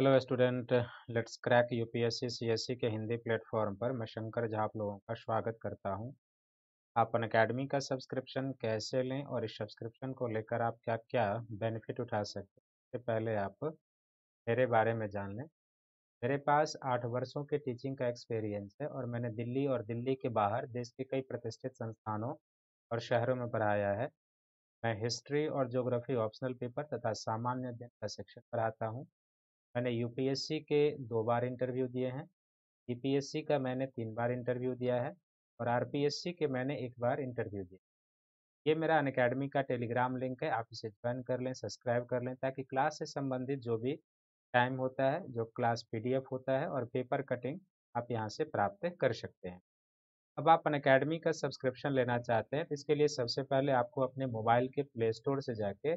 hello student let's crack UPSC CSC के Hindi platform पर मैं शंकर झा आप लोगों का स्वागत करता हूं आप अन अकेडमी का सब्सक्रिप्शन कैसे लें और इस सब्सक्रिप्शन को लेकर आप क्या क्या बेनिफिट उठा सकते हैं पहले आप मेरे बारे में जान लें मेरे पास आठ वर्षों के टीचिंग का एक्सपीरियंस है और मैंने दिल्ली और दिल्ली के बाहर देश के कई प्रतिष्ठित संस्थानों और शहरों में पढ़ाया है मैं हिस्ट्री और ज्योग्राफी ऑप्शनल पेपर तथा सामान्य अध्ययन का सेक्शन पढ़ाता हूँ मैंने यूपीएससी के दो बार इंटरव्यू दिए हैं जीपीएससी e का मैंने तीन बार इंटरव्यू दिया है और आरपीएससी के मैंने एक बार इंटरव्यू दिया ये मेरा अन का टेलीग्राम लिंक है आप इसे ज्वाइन कर लें सब्सक्राइब कर लें ताकि क्लास से संबंधित जो भी टाइम होता है जो क्लास पी होता है और पेपर कटिंग आप यहाँ से प्राप्त कर सकते हैं अब आप अन का सब्सक्रिप्शन लेना चाहते हैं तो इसके लिए सबसे पहले आपको अपने मोबाइल के प्ले स्टोर से जाके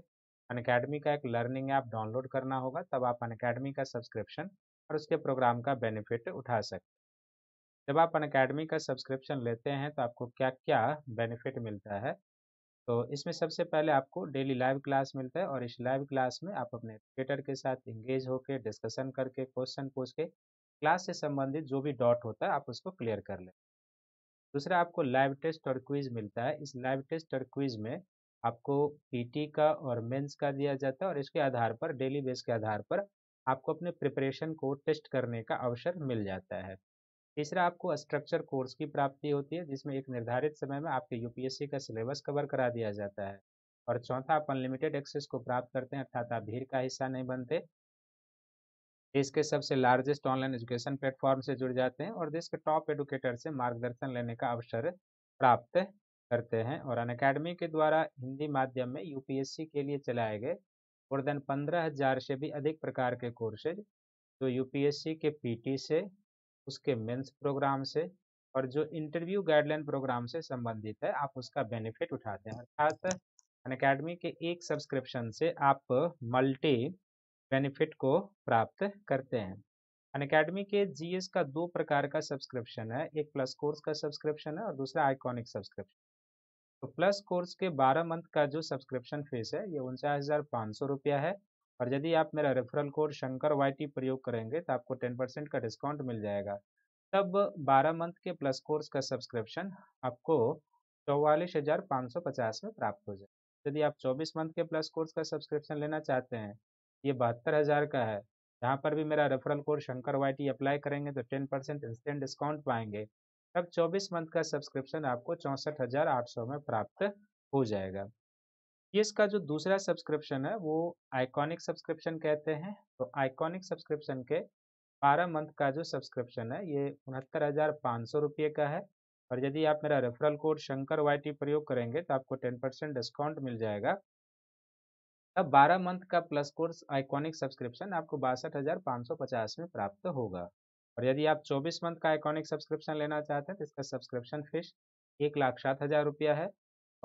अनकेडमी का एक लर्निंग ऐप डाउनलोड करना होगा तब आप अनकेडमी का सब्सक्रिप्शन और उसके प्रोग्राम का बेनिफिट उठा सकते हैं जब आप अनकेडमी का सब्सक्रिप्शन लेते हैं तो आपको क्या क्या बेनिफिट मिलता है तो इसमें सबसे पहले आपको डेली लाइव क्लास मिलता है और इस लाइव क्लास में आप अपने एजुकेटर के साथ इंगेज होकर डिस्कशन करके क्वेश्चन पूछ के क्लास से संबंधित जो भी डॉट होता है आप उसको क्लियर कर लें दूसरा आपको लाइव टेस्ट और क्विज मिलता है इस लाइव टेस्ट और क्विज में आपको पीटी का और मेंस का दिया जाता है और इसके आधार पर डेली बेस के आधार पर आपको अपने प्रिपरेशन को टेस्ट करने का अवसर मिल जाता है तीसरा आपको स्ट्रक्चर कोर्स की प्राप्ति होती है जिसमें एक निर्धारित समय में आपके यूपीएससी का सिलेबस कवर करा दिया जाता है और चौथा आप अनलिमिटेड एक्सेस को प्राप्त करते हैं अर्थात आप भीड़ का हिस्सा नहीं बनते देश के सबसे लार्जेस्ट ऑनलाइन एजुकेशन प्लेटफॉर्म से जुड़ जाते हैं और देश के टॉप एडुकेटर से मार्गदर्शन लेने का अवसर प्राप्त करते हैं और अन अकेडमी के द्वारा हिंदी माध्यम में यूपीएससी के लिए चलाए गए मोर देन पंद्रह हज़ार से भी अधिक प्रकार के कोर्सेज जो यूपीएससी के पीटी से उसके मेंस प्रोग्राम से और जो इंटरव्यू गाइडलाइन प्रोग्राम से संबंधित है आप उसका बेनिफिट उठाते हैं अर्थात अन अकेडमी के एक सब्सक्रिप्शन से आप मल्टी बेनिफिट को प्राप्त करते हैं अन अकेडमी के जीएस का दो प्रकार का सब्सक्रिप्शन है एक प्लस कोर्स का सब्सक्रिप्शन है और दूसरा आइकॉनिक सब्सक्रिप्शन तो प्लस कोर्स के 12 मंथ का जो सब्सक्रिप्शन फीस है ये उनचास हज़ार पाँच सौ रुपया है और यदि आप मेरा रेफरल कोड शंकर वाई प्रयोग करेंगे तो आपको टेन परसेंट का डिस्काउंट मिल जाएगा तब 12 मंथ के प्लस कोर्स का सब्सक्रिप्शन आपको चौवालीस हज़ार पाँच सौ पचास में प्राप्त हो जाए यदि आप 24 मंथ के प्लस कोर्स का सब्सक्रिप्शन लेना चाहते हैं ये बहत्तर हज़ार का है जहाँ पर भी मेरा referral code Shankar Y apply करेंगे तो टेन परसेंट इंस्टेंट डिस्काउंट पाएंगे अब 24 मंथ का सब्सक्रिप्शन आपको चौंसठ में प्राप्त हो जाएगा ये इसका जो दूसरा सब्सक्रिप्शन है वो आइकॉनिक सब्सक्रिप्शन कहते हैं तो आइकॉनिक सब्सक्रिप्शन के 12 मंथ का जो सब्सक्रिप्शन है ये उनहत्तर हज़ार पाँच सौ रुपये का है और यदि आप मेरा रेफरल कोड शंकर वाई प्रयोग करेंगे तो आपको टेन परसेंट डिस्काउंट मिल जाएगा अब बारह मंथ का प्लस कोर्स आइकॉनिक सब्सक्रिप्शन आपको बासठ हज़ार पाँच सौ पचास में प्राप्त होगा और यदि आप 24 मंथ का आइकॉनिक सब्सक्रिप्शन लेना चाहते हैं तो इसका सब्सक्रिप्शन फीस एक लाख सात हज़ार रुपया है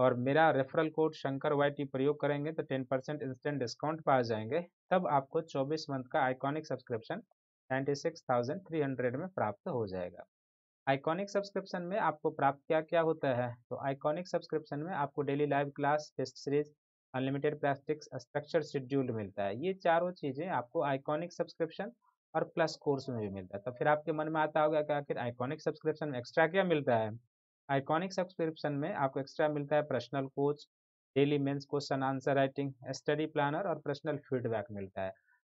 और मेरा रेफरल कोड शंकर वाई प्रयोग करेंगे तो टेन परसेंट इंस्टेंट डिस्काउंट पा जाएंगे तब आपको चौबीस मंथ का iconic subscription ninety six thousand three hundred में प्राप्त हो जाएगा आइकॉनिक सब्सक्रिप्शन में आपको प्राप्त क्या क्या होता है तो आइकॉनिक सब्सक्रिप्शन में आपको daily live class test series unlimited practice structure schedule मिलता है ये चारों चीज़ें आपको आइकॉनिक सब्सक्रिप्शन और प्लस कोर्स में भी मिलता है तो फिर आपके मन में आता होगा कि आखिर आइकॉनिक सब्सक्रिप्शन में एक्स्ट्रा क्या मिलता है आइकॉनिक सब्सक्रिप्शन में आपको एक्स्ट्रा मिलता है personal coach daily mains question answer writing study planner और पर्सनल फीडबैक मिलता है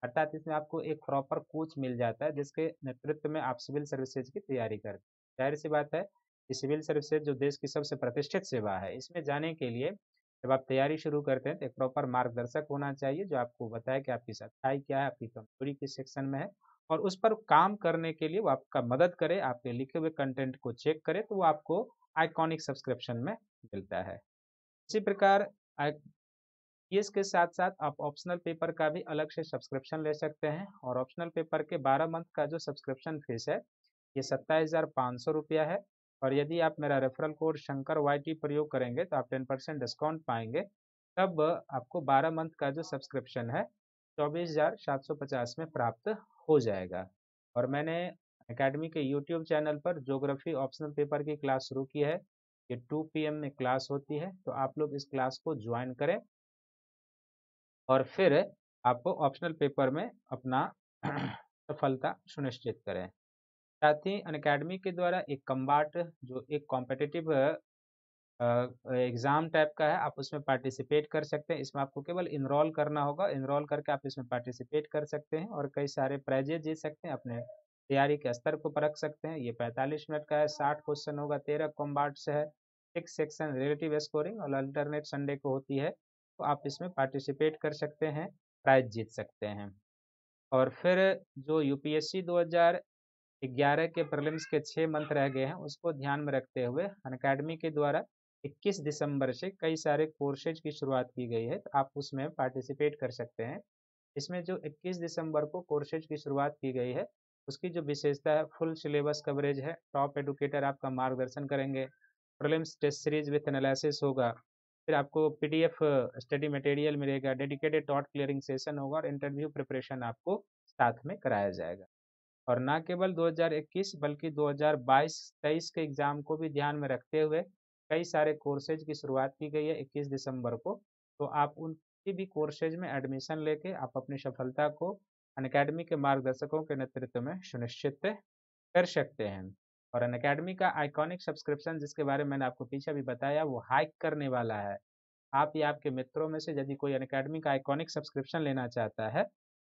अर्थात इसमें आपको एक प्रॉपर कोच मिल जाता है जिसके नेतृत्व में आप सिविल सर्विसेज की तैयारी करें जाहिर सी बात है कि सिविल सर्विसेज जो देश की सबसे प्रतिष्ठित सेवा है इसमें जाने के लिए जब आप तैयारी शुरू करते हैं तो एक प्रॉपर मार्गदर्शक होना चाहिए जो आपको बताए कि आपकी सच्चाई क्या है आपकी कमजोरी किस सेक्शन में है और उस पर काम करने के लिए वो आपका मदद करे आपके लिखे हुए कंटेंट को चेक करे तो वो आपको आइकॉनिक सब्सक्रिप्शन में मिलता है इसी प्रकार इसके साथ साथ आप ऑप्शनल पेपर का भी अलग से सब्सक्रिप्शन ले सकते हैं और ऑप्शनल पेपर के 12 मंथ का जो सब्सक्रिप्शन फीस है ये सत्ताईस हज़ार पाँच सौ रुपया है और यदि आप मेरा रेफरल कोड शंकर वाई प्रयोग करेंगे तो आप टेन परसेंट डिस्काउंट पाएंगे तब आपको बारह मंथ का जो सब्सक्रिप्शन है चौबीस हज़ार सात सौ पचास में प्राप्त हो जाएगा और मैंने एकेडमी के यूट्यूब चैनल पर ज्योग्राफी ऑप्शनल पेपर की क्लास शुरू की है ये 2 पीएम में क्लास होती है तो आप लोग इस क्लास को ज्वाइन करें और फिर आपको ऑप्शनल पेपर में अपना सफलता सुनिश्चित करें साथ ही अनकेडमी के द्वारा एक कम्बाट जो एक कॉम्पिटिटिव एग्ज़ाम टाइप का है आप उसमें पार्टिसिपेट कर सकते हैं इसमें आपको केवल इनरोल करना होगा इनरोल करके आप इसमें पार्टिसिपेट कर सकते हैं और कई सारे प्राइजेज जीत सकते हैं अपने तैयारी के स्तर को परख सकते हैं ये 45 मिनट का है 60 क्वेश्चन होगा 13 कॉम्बार्ट से है सिक्स सेक्शन रिलेटिव स्कोरिंग और अल्टरनेट संडे को होती है तो आप इसमें पार्टिसिपेट कर सकते हैं प्राइज जीत सकते हैं और फिर जो यूपीएससी 2011 के प्रलिम्स के छः मंथ रह गए हैं उसको ध्यान में रखते हुए अनकेडमी के द्वारा 21 दिसंबर से कई सारे कोर्सेज की शुरुआत की गई है तो आप उसमें पार्टिसिपेट कर सकते हैं इसमें जो 21 दिसंबर को कोर्सेज की शुरुआत की गई है उसकी जो विशेषता है फुल सिलेबस कवरेज है टॉप एडुकेटर आपका मार्गदर्शन करेंगे prelims test series with analysis होगा फिर आपको पीडीएफ स्टडी मटेरियल मिलेगा डेडिकेटेड टॉट क्लियरिंग सेशन होगा और इंटरव्यू प्रिपरेशन आपको साथ में कराया जाएगा और न केवल 2021 बल्कि 2022-23 के एग्ज़ाम को भी ध्यान में रखते हुए कई सारे कोर्सेज की शुरुआत की गई है इक्कीस दिसंबर को तो आप उन किसी भी कोर्सेज में एडमिशन लेके आप अपनी सफलता को अन के मार्गदर्शकों के नेतृत्व में सुनिश्चित कर सकते हैं और अन का आइकॉनिक सब्सक्रिप्शन जिसके बारे में मैंने आपको पीछे भी बताया वो हाइक करने वाला है आप या आपके मित्रों में से यदि कोई अन का आइकॉनिक सब्सक्रिप्शन लेना चाहता है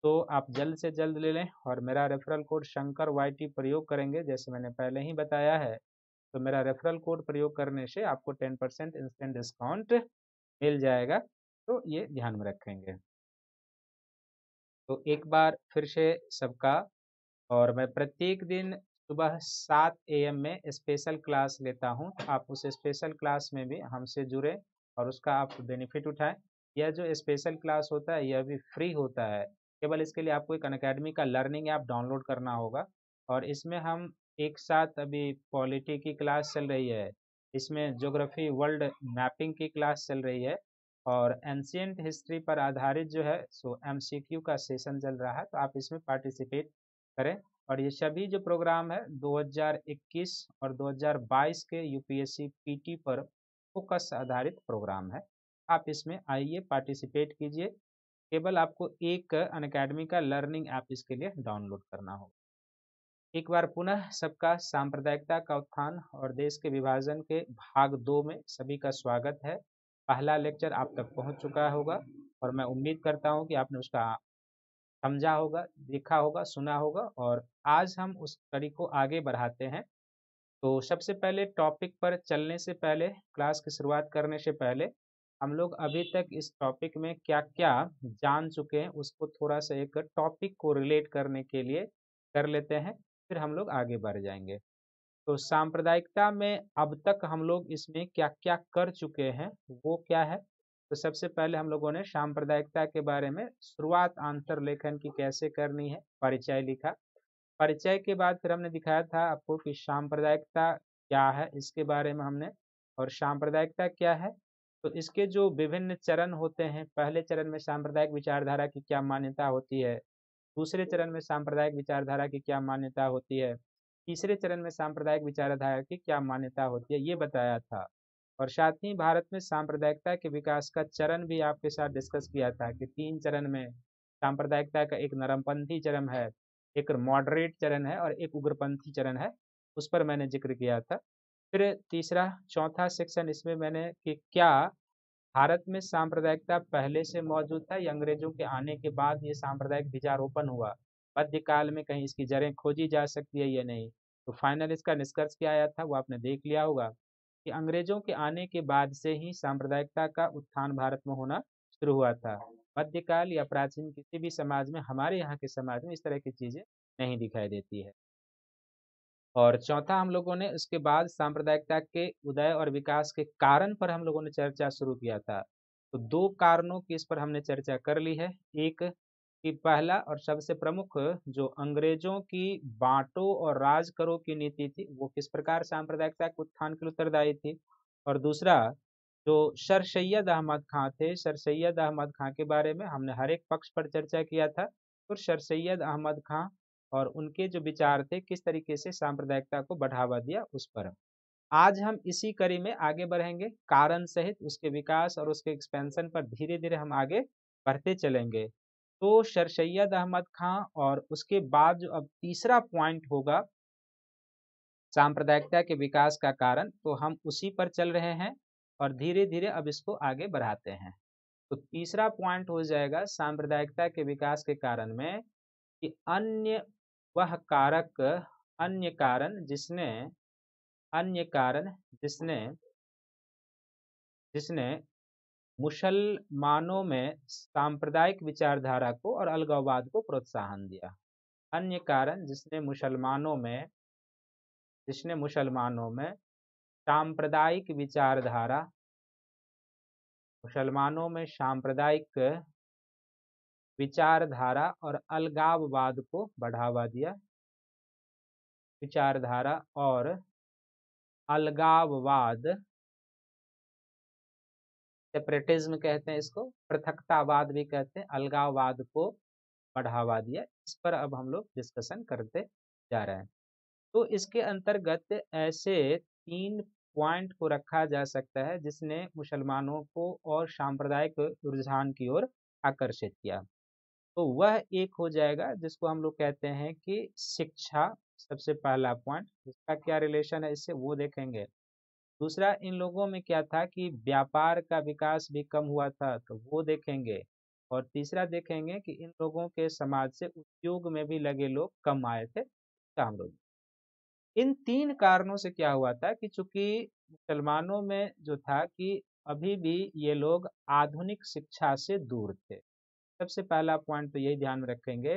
तो आप जल्द से जल्द ले लें और मेरा रेफरल कोड शंकर वाई प्रयोग करेंगे जैसे मैंने पहले ही बताया है तो मेरा रेफरल कोड प्रयोग करने से आपको टेन परसेंट इंस्टेंट डिस्काउंट मिल जाएगा तो ये ध्यान में रखेंगे तो एक बार फिर से सबका और मैं प्रत्येक दिन सुबह सात ए में स्पेशल क्लास लेता हूँ तो आप उस स्पेशल क्लास में भी हमसे जुड़े और उसका आप बेनिफिट उठाएं यह जो स्पेशल क्लास होता है यह भी फ्री होता है केवल इसके लिए आपको एक अनकेडमी का लर्निंग ऐप डाउनलोड करना होगा और इसमें हम एक साथ अभी पॉलिटी की क्लास चल रही है इसमें ज्योग्राफी वर्ल्ड मैपिंग की क्लास चल रही है और एंशियंट हिस्ट्री पर आधारित जो है सो एमसीक्यू का सेशन चल रहा है तो आप इसमें पार्टिसिपेट करें और ये सभी जो प्रोग्राम है 2021 और 2022 के यूपीएससी पीटी पर फोकस आधारित प्रोग्राम है आप इसमें आइए पार्टिसिपेट कीजिए केवल आपको एक अन का लर्निंग ऐप इसके लिए डाउनलोड करना होगा एक बार पुनः सबका सांप्रदायिकता का उत्थान और देश के विभाजन के भाग दो में सभी का स्वागत है पहला लेक्चर आप तक पहुंच चुका होगा और मैं उम्मीद करता हूं कि आपने उसका समझा होगा देखा होगा सुना होगा और आज हम उस कड़ी को आगे बढ़ाते हैं तो सबसे पहले टॉपिक पर चलने से पहले क्लास की शुरुआत करने से पहले हम लोग अभी तक इस टॉपिक में क्या क्या जान चुके हैं उसको थोड़ा सा एक टॉपिक को रिलेट करने के लिए कर लेते हैं फिर हम लोग आगे बढ़ जाएंगे तो सांप्रदायिकता में अब तक हम लोग इसमें क्या क्या कर चुके हैं वो क्या है तो सबसे पहले हम लोगों ने सांप्रदायिकता के बारे में शुरुआत आंतर लेखन की कैसे करनी है परिचय लिखा परिचय के बाद फिर हमने दिखाया था आपको कि सांप्रदायिकता क्या है इसके बारे में हमने और सांप्रदायिकता क्या है तो इसके जो विभिन्न चरण होते हैं पहले चरण में सांप्रदायिक विचारधारा की क्या मान्यता होती है दूसरे चरण में सांप्रदायिक विचारधारा की क्या मान्यता होती है तीसरे चरण में सांप्रदायिक विचारधारा की क्या मान्यता होती है ये बताया था और साथ ही भारत में सांप्रदायिकता के विकास का चरण भी आपके साथ डिस्कस किया था कि तीन चरण में सांप्रदायिकता का एक नरमपंथी चरण है एक मॉडरेट चरण है और एक उग्रपंथी चरण है उस पर मैंने जिक्र किया था फिर तीसरा चौथा सेक्शन इसमें मैंने कि क्या भारत में सांप्रदायिकता पहले से मौजूद था या अंग्रेजों के आने के बाद ये सांप्रदायिक बीजारोपण हुआ मध्यकाल में कहीं इसकी जड़ें खोजी जा सकती है या नहीं तो फाइनल इसका निष्कर्ष क्या आया था वो आपने देख लिया होगा कि अंग्रेजों के आने के बाद से ही सांप्रदायिकता का उत्थान भारत में होना शुरू हुआ था मध्यकाल या प्राचीन किसी भी समाज में हमारे यहाँ के समाज में इस तरह की चीज़ें नहीं दिखाई देती है और चौथा हम लोगों ने उसके बाद सांप्रदायिकता के उदय और विकास के कारण पर हम लोगों ने चर्चा शुरू किया था तो दो कारणों की इस पर हमने चर्चा कर ली है एक कि पहला और सबसे प्रमुख जो अंग्रेजों की बांटो और राज करो की नीति थी वो किस प्रकार सांप्रदायिकता के उत्थान के लिए उत्तरदायी थी और दूसरा जो सर सैयद अहमद खां थे सर सैयद अहमद खां के बारे में हमने हर एक पक्ष पर चर्चा किया था और सर सैयद अहमद खां और उनके जो विचार थे किस तरीके से सांप्रदायिकता को बढ़ावा दिया उस पर आज हम इसी कड़ी में आगे बढ़ेंगे कारण सहित उसके विकास और उसके एक्सपेंशन पर धीरे धीरे हम आगे बढ़ते चलेंगे तो सर सैयद अहमद खां और उसके बाद जो अब तीसरा पॉइंट होगा सांप्रदायिकता के विकास का कारण तो हम उसी पर चल रहे हैं और धीरे धीरे अब इसको आगे बढ़ाते हैं तो तीसरा पॉइंट हो जाएगा सांप्रदायिकता के विकास के कारण में कि अन्य वह कारक अन्य कारण जिसने अन्य कारण जिसने जिसने मुसलमानों में सांप्रदायिक विचारधारा को और अलगाववाद को प्रोत्साहन दिया अन्य कारण जिसने मुसलमानों में जिसने मुसलमानों में सांप्रदायिक विचारधारा मुसलमानों में सांप्रदायिक विचारधारा और अलगाववाद को बढ़ावा दिया विचारधारा और अलगाववाद सेपरेटिज्म कहते हैं इसको पृथकतावाद भी कहते हैं अलगाववाद को बढ़ावा दिया इस पर अब हम लोग डिस्कशन करते जा रहे हैं तो इसके अंतर्गत ऐसे तीन पॉइंट को रखा जा सकता है जिसने मुसलमानों को और सांप्रदायिक रुझान की ओर आकर्षित किया तो वह एक हो जाएगा जिसको हम लोग कहते हैं कि शिक्षा सबसे पहला पॉइंट इसका क्या रिलेशन है इससे वो देखेंगे दूसरा इन लोगों में क्या था कि व्यापार का विकास भी कम हुआ था तो वो देखेंगे और तीसरा देखेंगे कि इन लोगों के समाज से उद्योग में भी लगे लोग कम आए थे हम लोग इन तीन कारणों से क्या हुआ था कि चूंकि मुसलमानों में जो था कि अभी भी ये लोग आधुनिक शिक्षा से दूर थे सबसे पहला पॉइंट तो यही ध्यान में रखेंगे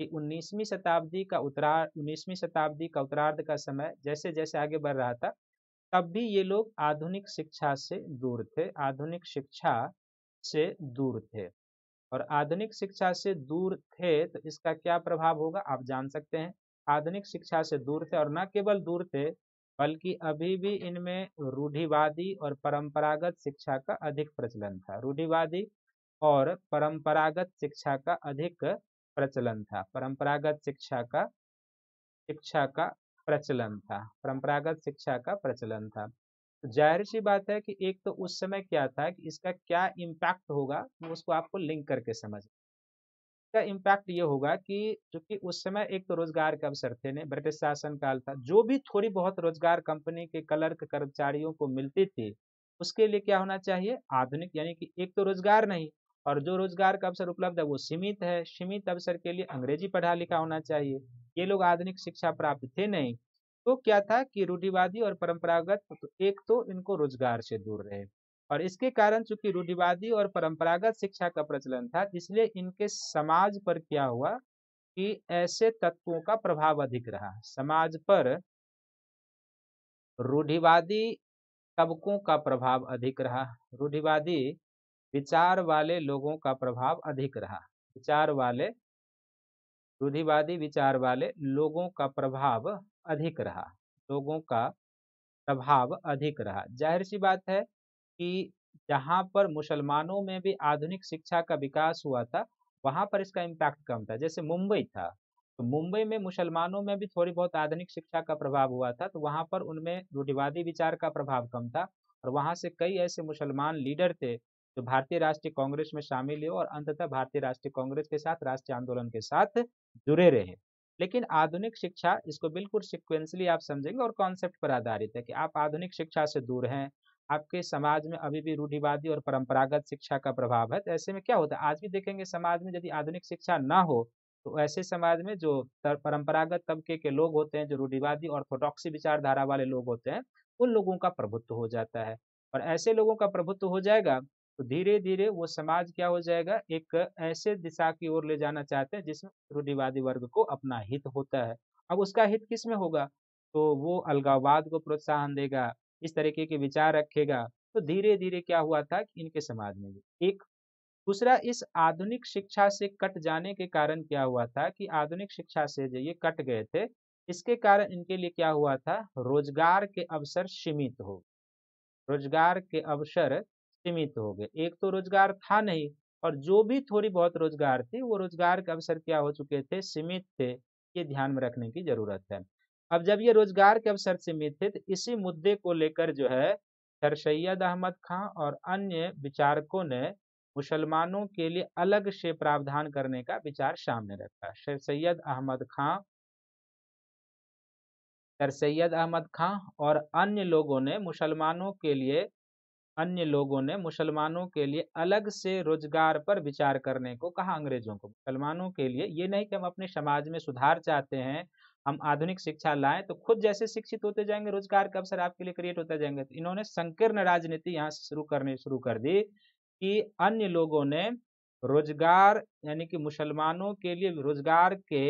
कि 19वीं शताब्दी का उत्तरार्ध 19वीं शताब्दी का उत्तरार्ध का समय जैसे जैसे आगे बढ़ रहा था तब भी ये लोग आधुनिक शिक्षा से दूर थे आधुनिक शिक्षा से दूर थे और आधुनिक शिक्षा से दूर थे तो इसका क्या प्रभाव होगा आप जान सकते हैं आधुनिक शिक्षा से दूर थे और न केवल दूर थे बल्कि अभी भी इनमें रूढ़िवादी और परंपरागत शिक्षा का अधिक प्रचलन था रूढ़िवादी और परंपरागत शिक्षा का अधिक प्रचलन था परंपरागत शिक्षा का शिक्षा का प्रचलन था परंपरागत शिक्षा का प्रचलन था तो जाहिर सी बात है कि एक तो उस समय क्या था कि इसका क्या इम्पैक्ट होगा तो उसको आपको लिंक करके समझ का इम्पैक्ट ये होगा कि क्योंकि उस समय एक तो रोजगार के अवसर थे नहीं ब्रिटिश शासन काल था जो भी थोड़ी बहुत रोजगार कंपनी के कलर्क कर्मचारियों को मिलती थी उसके लिए क्या होना चाहिए आधुनिक यानी कि एक तो रोजगार नहीं और जो रोजगार का अवसर उपलब्ध है वो सीमित है सीमित अवसर के लिए अंग्रेजी पढ़ा लिखा होना चाहिए ये लोग आधुनिक शिक्षा प्राप्त थे नहीं तो क्या था कि रूढ़िवादी और परंपरागत तो एक तो इनको रोजगार से दूर रहे और इसके कारण चूंकि रूढ़िवादी और परंपरागत शिक्षा का प्रचलन था इसलिए इनके समाज पर क्या हुआ कि ऐसे तत्वों का प्रभाव अधिक रहा समाज पर रूढ़िवादी तबकों का प्रभाव अधिक रहा रूढ़िवादी विचार वाले लोगों का प्रभाव अधिक रहा विचार वाले रूढ़िवादी विचार वाले लोगों का प्रभाव अधिक रहा लोगों का प्रभाव अधिक रहा जाहिर सी बात है कि जहाँ पर मुसलमानों में भी आधुनिक शिक्षा का विकास हुआ था वहाँ पर इसका इम्पैक्ट कम था जैसे मुंबई था तो मुंबई में मुसलमानों में भी थोड़ी बहुत आधुनिक शिक्षा का प्रभाव हुआ था तो वहाँ पर उनमें रूढ़िवादी विचार का प्रभाव कम था और वहाँ से कई ऐसे मुसलमान लीडर थे जो तो भारतीय राष्ट्रीय कांग्रेस में शामिल हुए और अंततः भारतीय राष्ट्रीय कांग्रेस के साथ राष्ट्रीय आंदोलन के साथ जुड़े रहे लेकिन आधुनिक शिक्षा इसको बिल्कुल सिक्वेंसली आप समझेंगे और कॉन्सेप्ट पर आधारित है कि आप आधुनिक शिक्षा से दूर हैं आपके समाज में अभी भी रूढ़िवादी और परंपरागत शिक्षा का प्रभाव है तो ऐसे में क्या होता है आज भी देखेंगे समाज में यदि आधुनिक शिक्षा ना हो तो ऐसे समाज में जो परंपरागत तबके के लोग होते हैं जो रूढ़िवादी ऑर्थोडॉक्सी विचारधारा वाले लोग होते हैं उन लोगों का प्रभुत्व हो जाता है और ऐसे लोगों का प्रभुत्व हो जाएगा तो धीरे धीरे वो समाज क्या हो जाएगा एक ऐसे दिशा की ओर ले जाना चाहते हैं जिसमें रूढ़िवादी वर्ग को अपना हित होता है अब उसका हित किस में होगा तो वो अलगाववाद को प्रोत्साहन देगा इस तरीके के विचार रखेगा तो धीरे धीरे क्या हुआ था कि इनके समाज में भी एक दूसरा इस आधुनिक शिक्षा से कट जाने के कारण क्या हुआ था कि आधुनिक शिक्षा से जो ये कट गए थे इसके कारण इनके लिए क्या हुआ था रोजगार के अवसर सीमित हो रोजगार के अवसर सीमित हो गए एक तो रोजगार था नहीं और जो भी थोड़ी बहुत रोजगार थी वो रोजगार के अवसर क्या हो चुके थे सीमित थे ये ध्यान में रखने की जरूरत है अब जब ये रोजगार के अवसर सीमित थे तो इसी मुद्दे को लेकर जो है सर सैयद अहमद खां और अन्य विचारकों ने मुसलमानों के लिए अलग से प्रावधान करने का विचार सामने रखा सर सैयद अहमद खां सर सैयद अहमद खां और अन्य लोगों ने मुसलमानों के लिए अन्य लोगों ने मुसलमानों के लिए अलग से रोजगार पर विचार करने को कहा अंग्रेजों को मुसलमानों के लिए ये नहीं कि हम अपने समाज में सुधार चाहते हैं हम आधुनिक शिक्षा लाएं तो खुद जैसे शिक्षित होते जाएंगे रोजगार के अवसर आपके लिए क्रिएट होते जाएंगे तो इन्होंने संकीर्ण राजनीति यहाँ से शुरू करनी शुरू कर दी कि अन्य लोगों ने रोजगार यानी कि मुसलमानों के लिए रोजगार के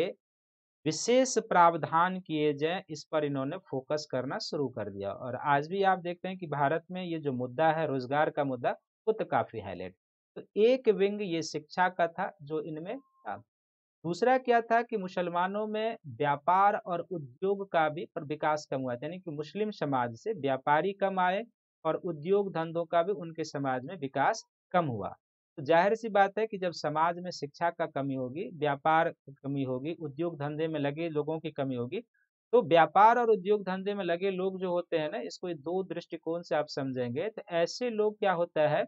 विशेष प्रावधान किए जाए इस पर इन्होंने फोकस करना शुरू कर दिया और आज भी आप देखते हैं कि भारत में ये जो मुद्दा है रोजगार का मुद्दा वो तो काफी हाईलाइट तो एक विंग ये शिक्षा का था जो इनमें था दूसरा क्या था कि मुसलमानों में व्यापार और उद्योग का भी विकास कम हुआ था यानी कि मुस्लिम समाज से व्यापारी कम आए और उद्योग धंधों का भी उनके समाज में विकास कम हुआ तो जाहिर सी बात है कि जब समाज में शिक्षा का कमी होगी व्यापार की कमी होगी उद्योग धंधे में लगे लोगों की कमी होगी तो व्यापार और उद्योग धंधे में लगे लोग जो होते हैं ना इसको दो दृष्टिकोण से आप समझेंगे तो ऐसे लोग क्या होता है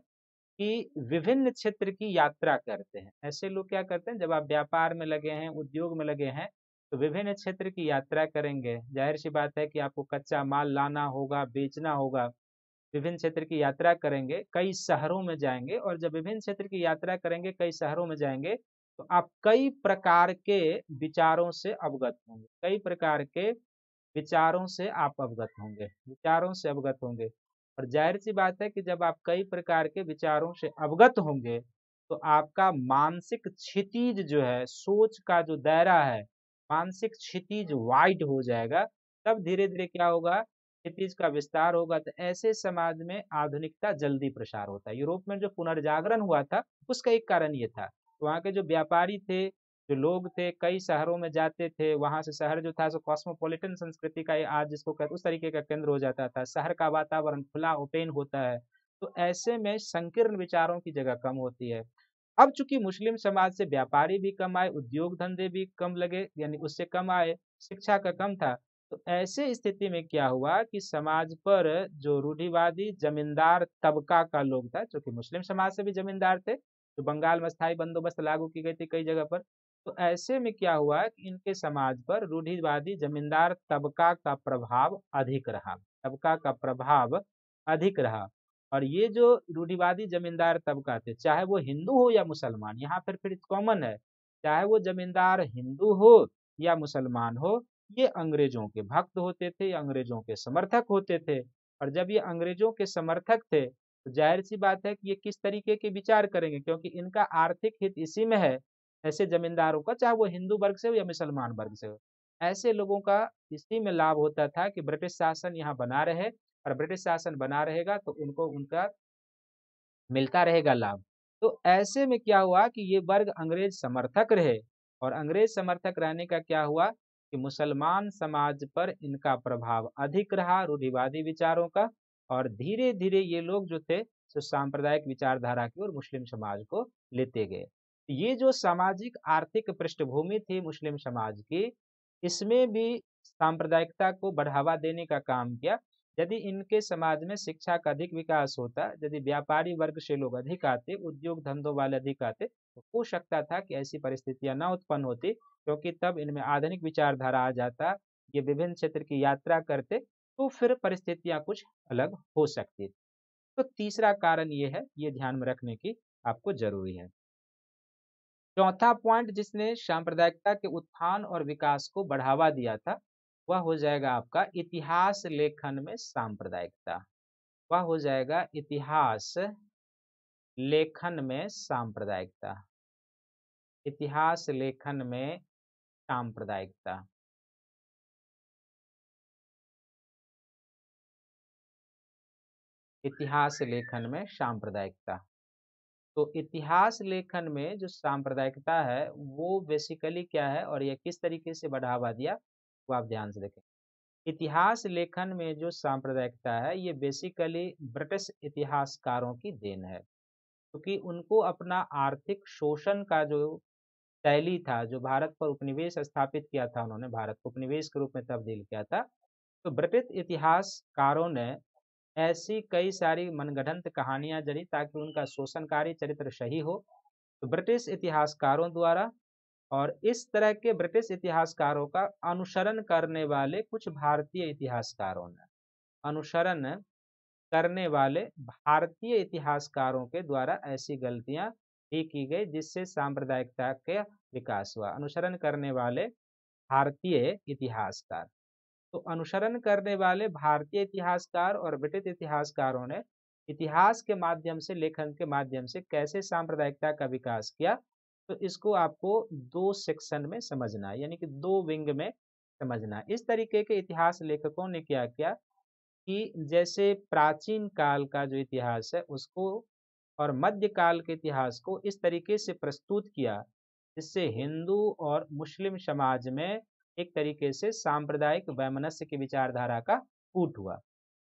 कि विभिन्न क्षेत्र की यात्रा करते हैं ऐसे लोग क्या करते हैं जब आप व्यापार में लगे हैं उद्योग में लगे हैं तो विभिन्न क्षेत्र की यात्रा करेंगे जाहिर सी बात है कि आपको कच्चा माल लाना होगा बेचना होगा विभिन्न क्षेत्र की यात्रा करेंगे कई शहरों में जाएंगे और जब विभिन्न क्षेत्र की यात्रा करेंगे कई शहरों में जाएंगे तो आप कई प्रकार के विचारों से अवगत होंगे कई प्रकार के विचारों से आप अवगत होंगे विचारों से अवगत होंगे और जाहिर सी बात है कि जब आप कई प्रकार के विचारों से अवगत होंगे तो आपका मानसिक क्षितिज जो है सोच का जो दायरा है मानसिक क्षितिज वाइड हो जाएगा तब धीरे धीरे क्या होगा क्षितिज का विस्तार होगा तो ऐसे समाज में आधुनिकता जल्दी प्रसार होता है यूरोप में जो पुनर्जागरण हुआ था उसका एक कारण ये था वहाँ के जो व्यापारी थे जो लोग थे कई शहरों में जाते थे वहाँ से शहर जो था सो कॉस्मोपोलिटन संस्कृति का आज जिसको कहते उस तरीके का केंद्र हो जाता था शहर का वातावरण खुला ओपेन होता है तो ऐसे में संकीर्ण विचारों की जगह कम होती है अब चूंकि मुस्लिम समाज से व्यापारी भी कम आए उद्योग धंधे भी कम लगे यानी उससे कम आए शिक्षा का कम था तो ऐसे स्थिति में क्या हुआ कि समाज पर जो रूढ़िवादी जमींदार तबका का लोग था जो कि मुस्लिम समाज से भी जमींदार थे जो बंगाल में स्थायी बंदोबस्त लागू की गई थी कई जगह पर तो ऐसे में क्या हुआ कि इनके समाज पर रूढ़िवादी जमींदार तबका का प्रभाव अधिक रहा तबका का प्रभाव अधिक रहा और ये जो रूढ़िवादी जमींदार तबका थे चाहे वो हिंदू हो या मुसलमान यहाँ पर फिर कॉमन है चाहे वो जमींदार हिंदू हो या मुसलमान हो ये अंग्रेजों के भक्त होते थे अंग्रेजों के समर्थक होते थे और जब ये अंग्रेजों के समर्थक थे तो जाहिर सी बात है कि ये किस तरीके के विचार करेंगे क्योंकि इनका आर्थिक हित इसी में है ऐसे जमींदारों का चाहे वो हिंदू वर्ग से हो या मुसलमान वर्ग से हो ऐसे लोगों का इसी में लाभ होता था कि ब्रिटिश शासन यहाँ बना रहे और ब्रिटिश शासन बना रहेगा तो उनको उनका मिलता रहेगा लाभ तो ऐसे में क्या हुआ कि ये वर्ग अंग्रेज समर्थक रहे और अंग्रेज समर्थक रहने का क्या हुआ कि मुसलमान समाज पर इनका प्रभाव अधिक रहा रूढ़िवादी विचारों का और धीरे धीरे ये लोग जो थे तो सांप्रदायिक विचारधारा की ओर मुस्लिम समाज को लेते गए तो ये जो सामाजिक आर्थिक पृष्ठभूमि थी मुस्लिम समाज की इसमें भी सांप्रदायिकता को बढ़ावा देने का काम किया यदि इनके समाज में शिक्षा का अधिक विकास होता यदि व्यापारी वर्ग से लोग अधिक आते उद्योग धंधों वाले अधिक आते तो हो सकता था कि ऐसी परिस्थितियां ना उत्पन्न होती क्योंकि तब इनमें आधुनिक विचारधारा आ जाता ये विभिन्न क्षेत्र की यात्रा करते तो फिर परिस्थितियां कुछ अलग हो सकती तो तीसरा कारण ये है ये ध्यान में रखने की आपको जरूरी है चौथा पॉइंट जिसने सांप्रदायिकता के उत्थान और विकास को बढ़ावा दिया था वह हो जाएगा आपका इतिहास लेखन में सांप्रदायिकता वह हो जाएगा इतिहास लेखन में सांप्रदायिकता इतिहास लेखन में सांप्रदायिकता इतिहास लेखन में सांप्रदायिकता तो इतिहास लेखन में जो सांप्रदायिकता है वो बेसिकली क्या है और यह किस तरीके से बढ़ावा दिया वो आप ध्यान से देखें इतिहास लेखन में जो सांप्रदायिकता है ये बेसिकली ब्रिटिश इतिहासकारों की देन है क्योंकि उनको अपना आर्थिक शोषण का जो शैली था जो भारत पर उपनिवेश स्थापित किया था उन्होंने भारत को उपनिवेश के रूप में तब्दील किया था तो ब्रिटिश इतिहासकारों ने ऐसी कई सारी मनगढ़ंत कहानियां जड़ी ताकि उनका शोषणकारी चरित्र सही हो तो ब्रिटिश इतिहासकारों द्वारा और इस तरह के ब्रिटिश इतिहासकारों का अनुसरण करने वाले कुछ भारतीय इतिहासकारों ने अनुसरण करने वाले भारतीय इतिहासकारों के द्वारा ऐसी गलतियां भी की गई जिससे सांप्रदायिकता के विकास हुआ अनुसरण करने वाले भारतीय इतिहासकार तो अनुसरण करने वाले भारतीय इतिहासकार और ब्रिटिश इतिहासकारों ने इतिहास के माध्यम से लेखन के माध्यम से कैसे सांप्रदायिकता का विकास किया तो इसको आपको दो सेक्शन में समझना यानी कि दो विंग में समझना इस तरीके के इतिहास लेखकों ने क्या किया कि जैसे प्राचीन काल का जो इतिहास है उसको और मध्यकाल के इतिहास को इस तरीके से प्रस्तुत किया जिससे हिंदू और मुस्लिम समाज में एक तरीके से सांप्रदायिक वैमनस्य की विचारधारा का फूट हुआ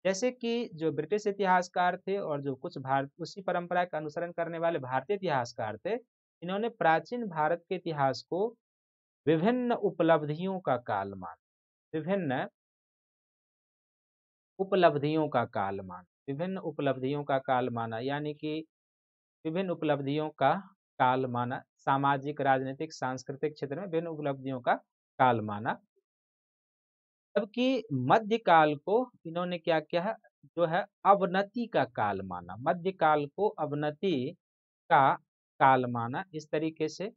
जैसे कि जो ब्रिटिश इतिहासकार थे और जो कुछ भारत उसी परंपरा का अनुसरण करने वाले भारतीय इतिहासकार थे इन्होंने प्राचीन भारत के इतिहास को विभिन्न उपलब्धियों का काल मान विभिन्न उपलब्धियों का काल माना विभिन्न उपलब्धियों का काल माना यानी कि विभिन्न उपलब्धियों का काल माना सामाजिक राजनीतिक सांस्कृतिक क्षेत्र में विभिन्न उपलब्धियों का काल माना जबकि मध्यकाल को इन्होंने क्या किया है जो है अवनति का काल माना मध्यकाल को अवनति का काल माना इस तरीके से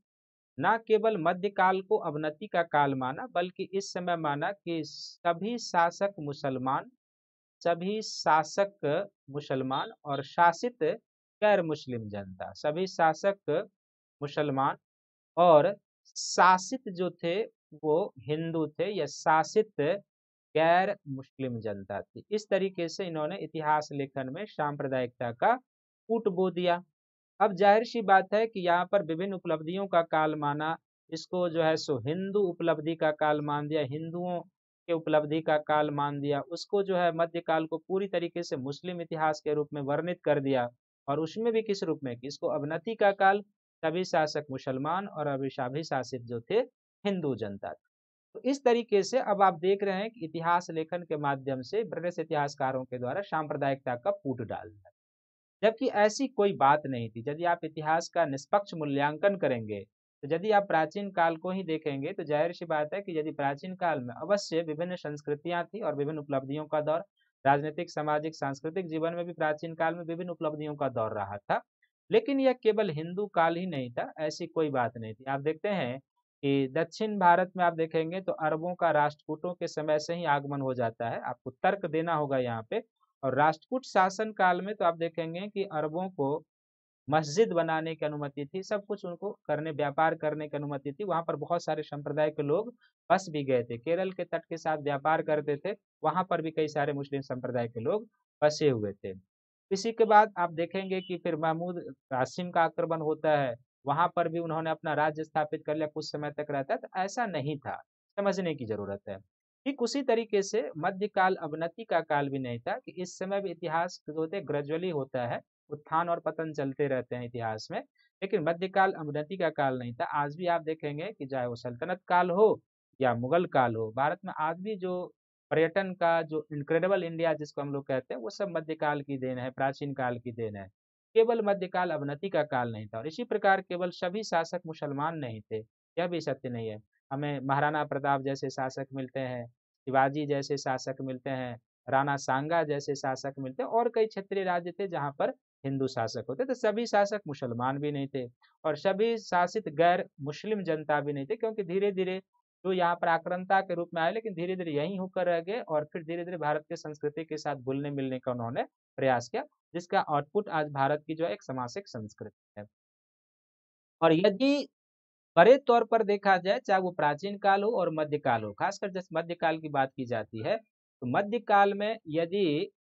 न केवल मध्यकाल को अवनति का काल माना बल्कि इस समय माना कि सभी शासक मुसलमान सभी शासक मुसलमान और शासित गैर मुस्लिम जनता सभी शासक मुसलमान और शासित जो थे वो हिंदू थे या शासित गैर मुस्लिम जनता थी इस तरीके से इन्होंने इतिहास लेखन में सांप्रदायिकता का कूट बो दिया अब जाहिर सी बात है कि यहाँ पर विभिन्न उपलब्धियों का काल माना इसको जो है सो हिंदू उपलब्धि का काल मान दिया हिंदुओं के उपलब्धि का काल मान दिया उसको जो है मध्यकाल को पूरी तरीके से मुस्लिम इतिहास के रूप में वर्णित कर दिया और उसमें भी किस रूप में कि इसको अवनति का काल सभी शासक मुसलमान और अभिशाभी शासित जो थे हिंदू जनता थे तो इस तरीके से अब आप देख रहे हैं कि इतिहास लेखन के माध्यम से ब्रिटिश इतिहासकारों के द्वारा सांप्रदायिकता का फूट डाल दिया जबकि ऐसी कोई बात नहीं थी यदि आप इतिहास का निष्पक्ष मूल्यांकन करेंगे तो यदि आप प्राचीन काल को ही देखेंगे तो जाहिर सी बात है कि यदि प्राचीन काल में अवश्य विभिन्न संस्कृतियां थी और विभिन्न उपलब्धियों का दौर राजनीतिक सामाजिक सांस्कृतिक जीवन में भी प्राचीन काल में विभिन्न उपलब्धियों का दौर रहा था लेकिन यह केवल हिंदू काल ही नहीं था ऐसी कोई बात नहीं थी आप देखते हैं कि दक्षिण भारत में आप देखेंगे तो अरबों का राष्ट्रकूटों के समय से ही आगमन हो जाता है आपको तर्क देना होगा यहाँ पे और राष्ट्रकूट शासन काल में तो आप देखेंगे कि अरबों को मस्जिद बनाने की अनुमति थी सब कुछ उनको करने व्यापार करने की अनुमति थी वहाँ पर बहुत सारे संप्रदाय के लोग बस भी गए थे केरल के तट के साथ व्यापार करते थे वहाँ पर भी कई सारे मुस्लिम संप्रदाय के लोग बसे हुए थे इसी के बाद आप देखेंगे कि फिर महमूद कासिम का आक्रमण होता है वहाँ पर भी उन्होंने अपना राज्य स्थापित कर लिया कुछ समय तक रहता तो ऐसा नहीं था समझने की जरूरत है ठीक उसी तरीके से मध्यकाल अवनति का काल भी नहीं था कि इस समय भी इतिहास जो होते ग्रेजुअली होता है उत्थान और पतन चलते रहते हैं इतिहास में लेकिन मध्यकाल अवनति का काल नहीं था आज भी आप देखेंगे कि चाहे वो सल्तनत काल हो या मुगल काल हो भारत में आज भी जो पर्यटन का जो इनक्रेडिबल इंडिया जिसको हम लोग कहते हैं वो सब मध्यकाल की देन है प्राचीन काल की देन है केवल मध्यकाल अवनति का काल नहीं था और इसी प्रकार केवल सभी शासक मुसलमान नहीं थे यह भी सत्य नहीं है हमें महाराणा प्रताप जैसे शासक मिलते हैं शिवाजी जैसे शासक मिलते हैं राणा सांगा जैसे शासक मिलते हैं और कई क्षेत्रीय राज्य थे जहाँ पर हिंदू शासक होते तो सभी शासक मुसलमान भी नहीं थे और सभी शासित गैर मुस्लिम जनता भी नहीं थे क्योंकि धीरे धीरे जो तो यहाँ पर आक्रमता के रूप में आए लेकिन धीरे धीरे यहीं होकर रह गए और फिर धीरे धीरे भारत के संस्कृति के साथ घुलने मिलने का उन्होंने प्रयास किया जिसका आउटपुट आज भारत की जो एक समासिक संस्कृति है और यदि बड़े तौर पर देखा जाए चाहे वो प्राचीन काल हो और मध्यकाल हो खासकर जैसे मध्यकाल की बात की जाती है तो मध्यकाल में यदि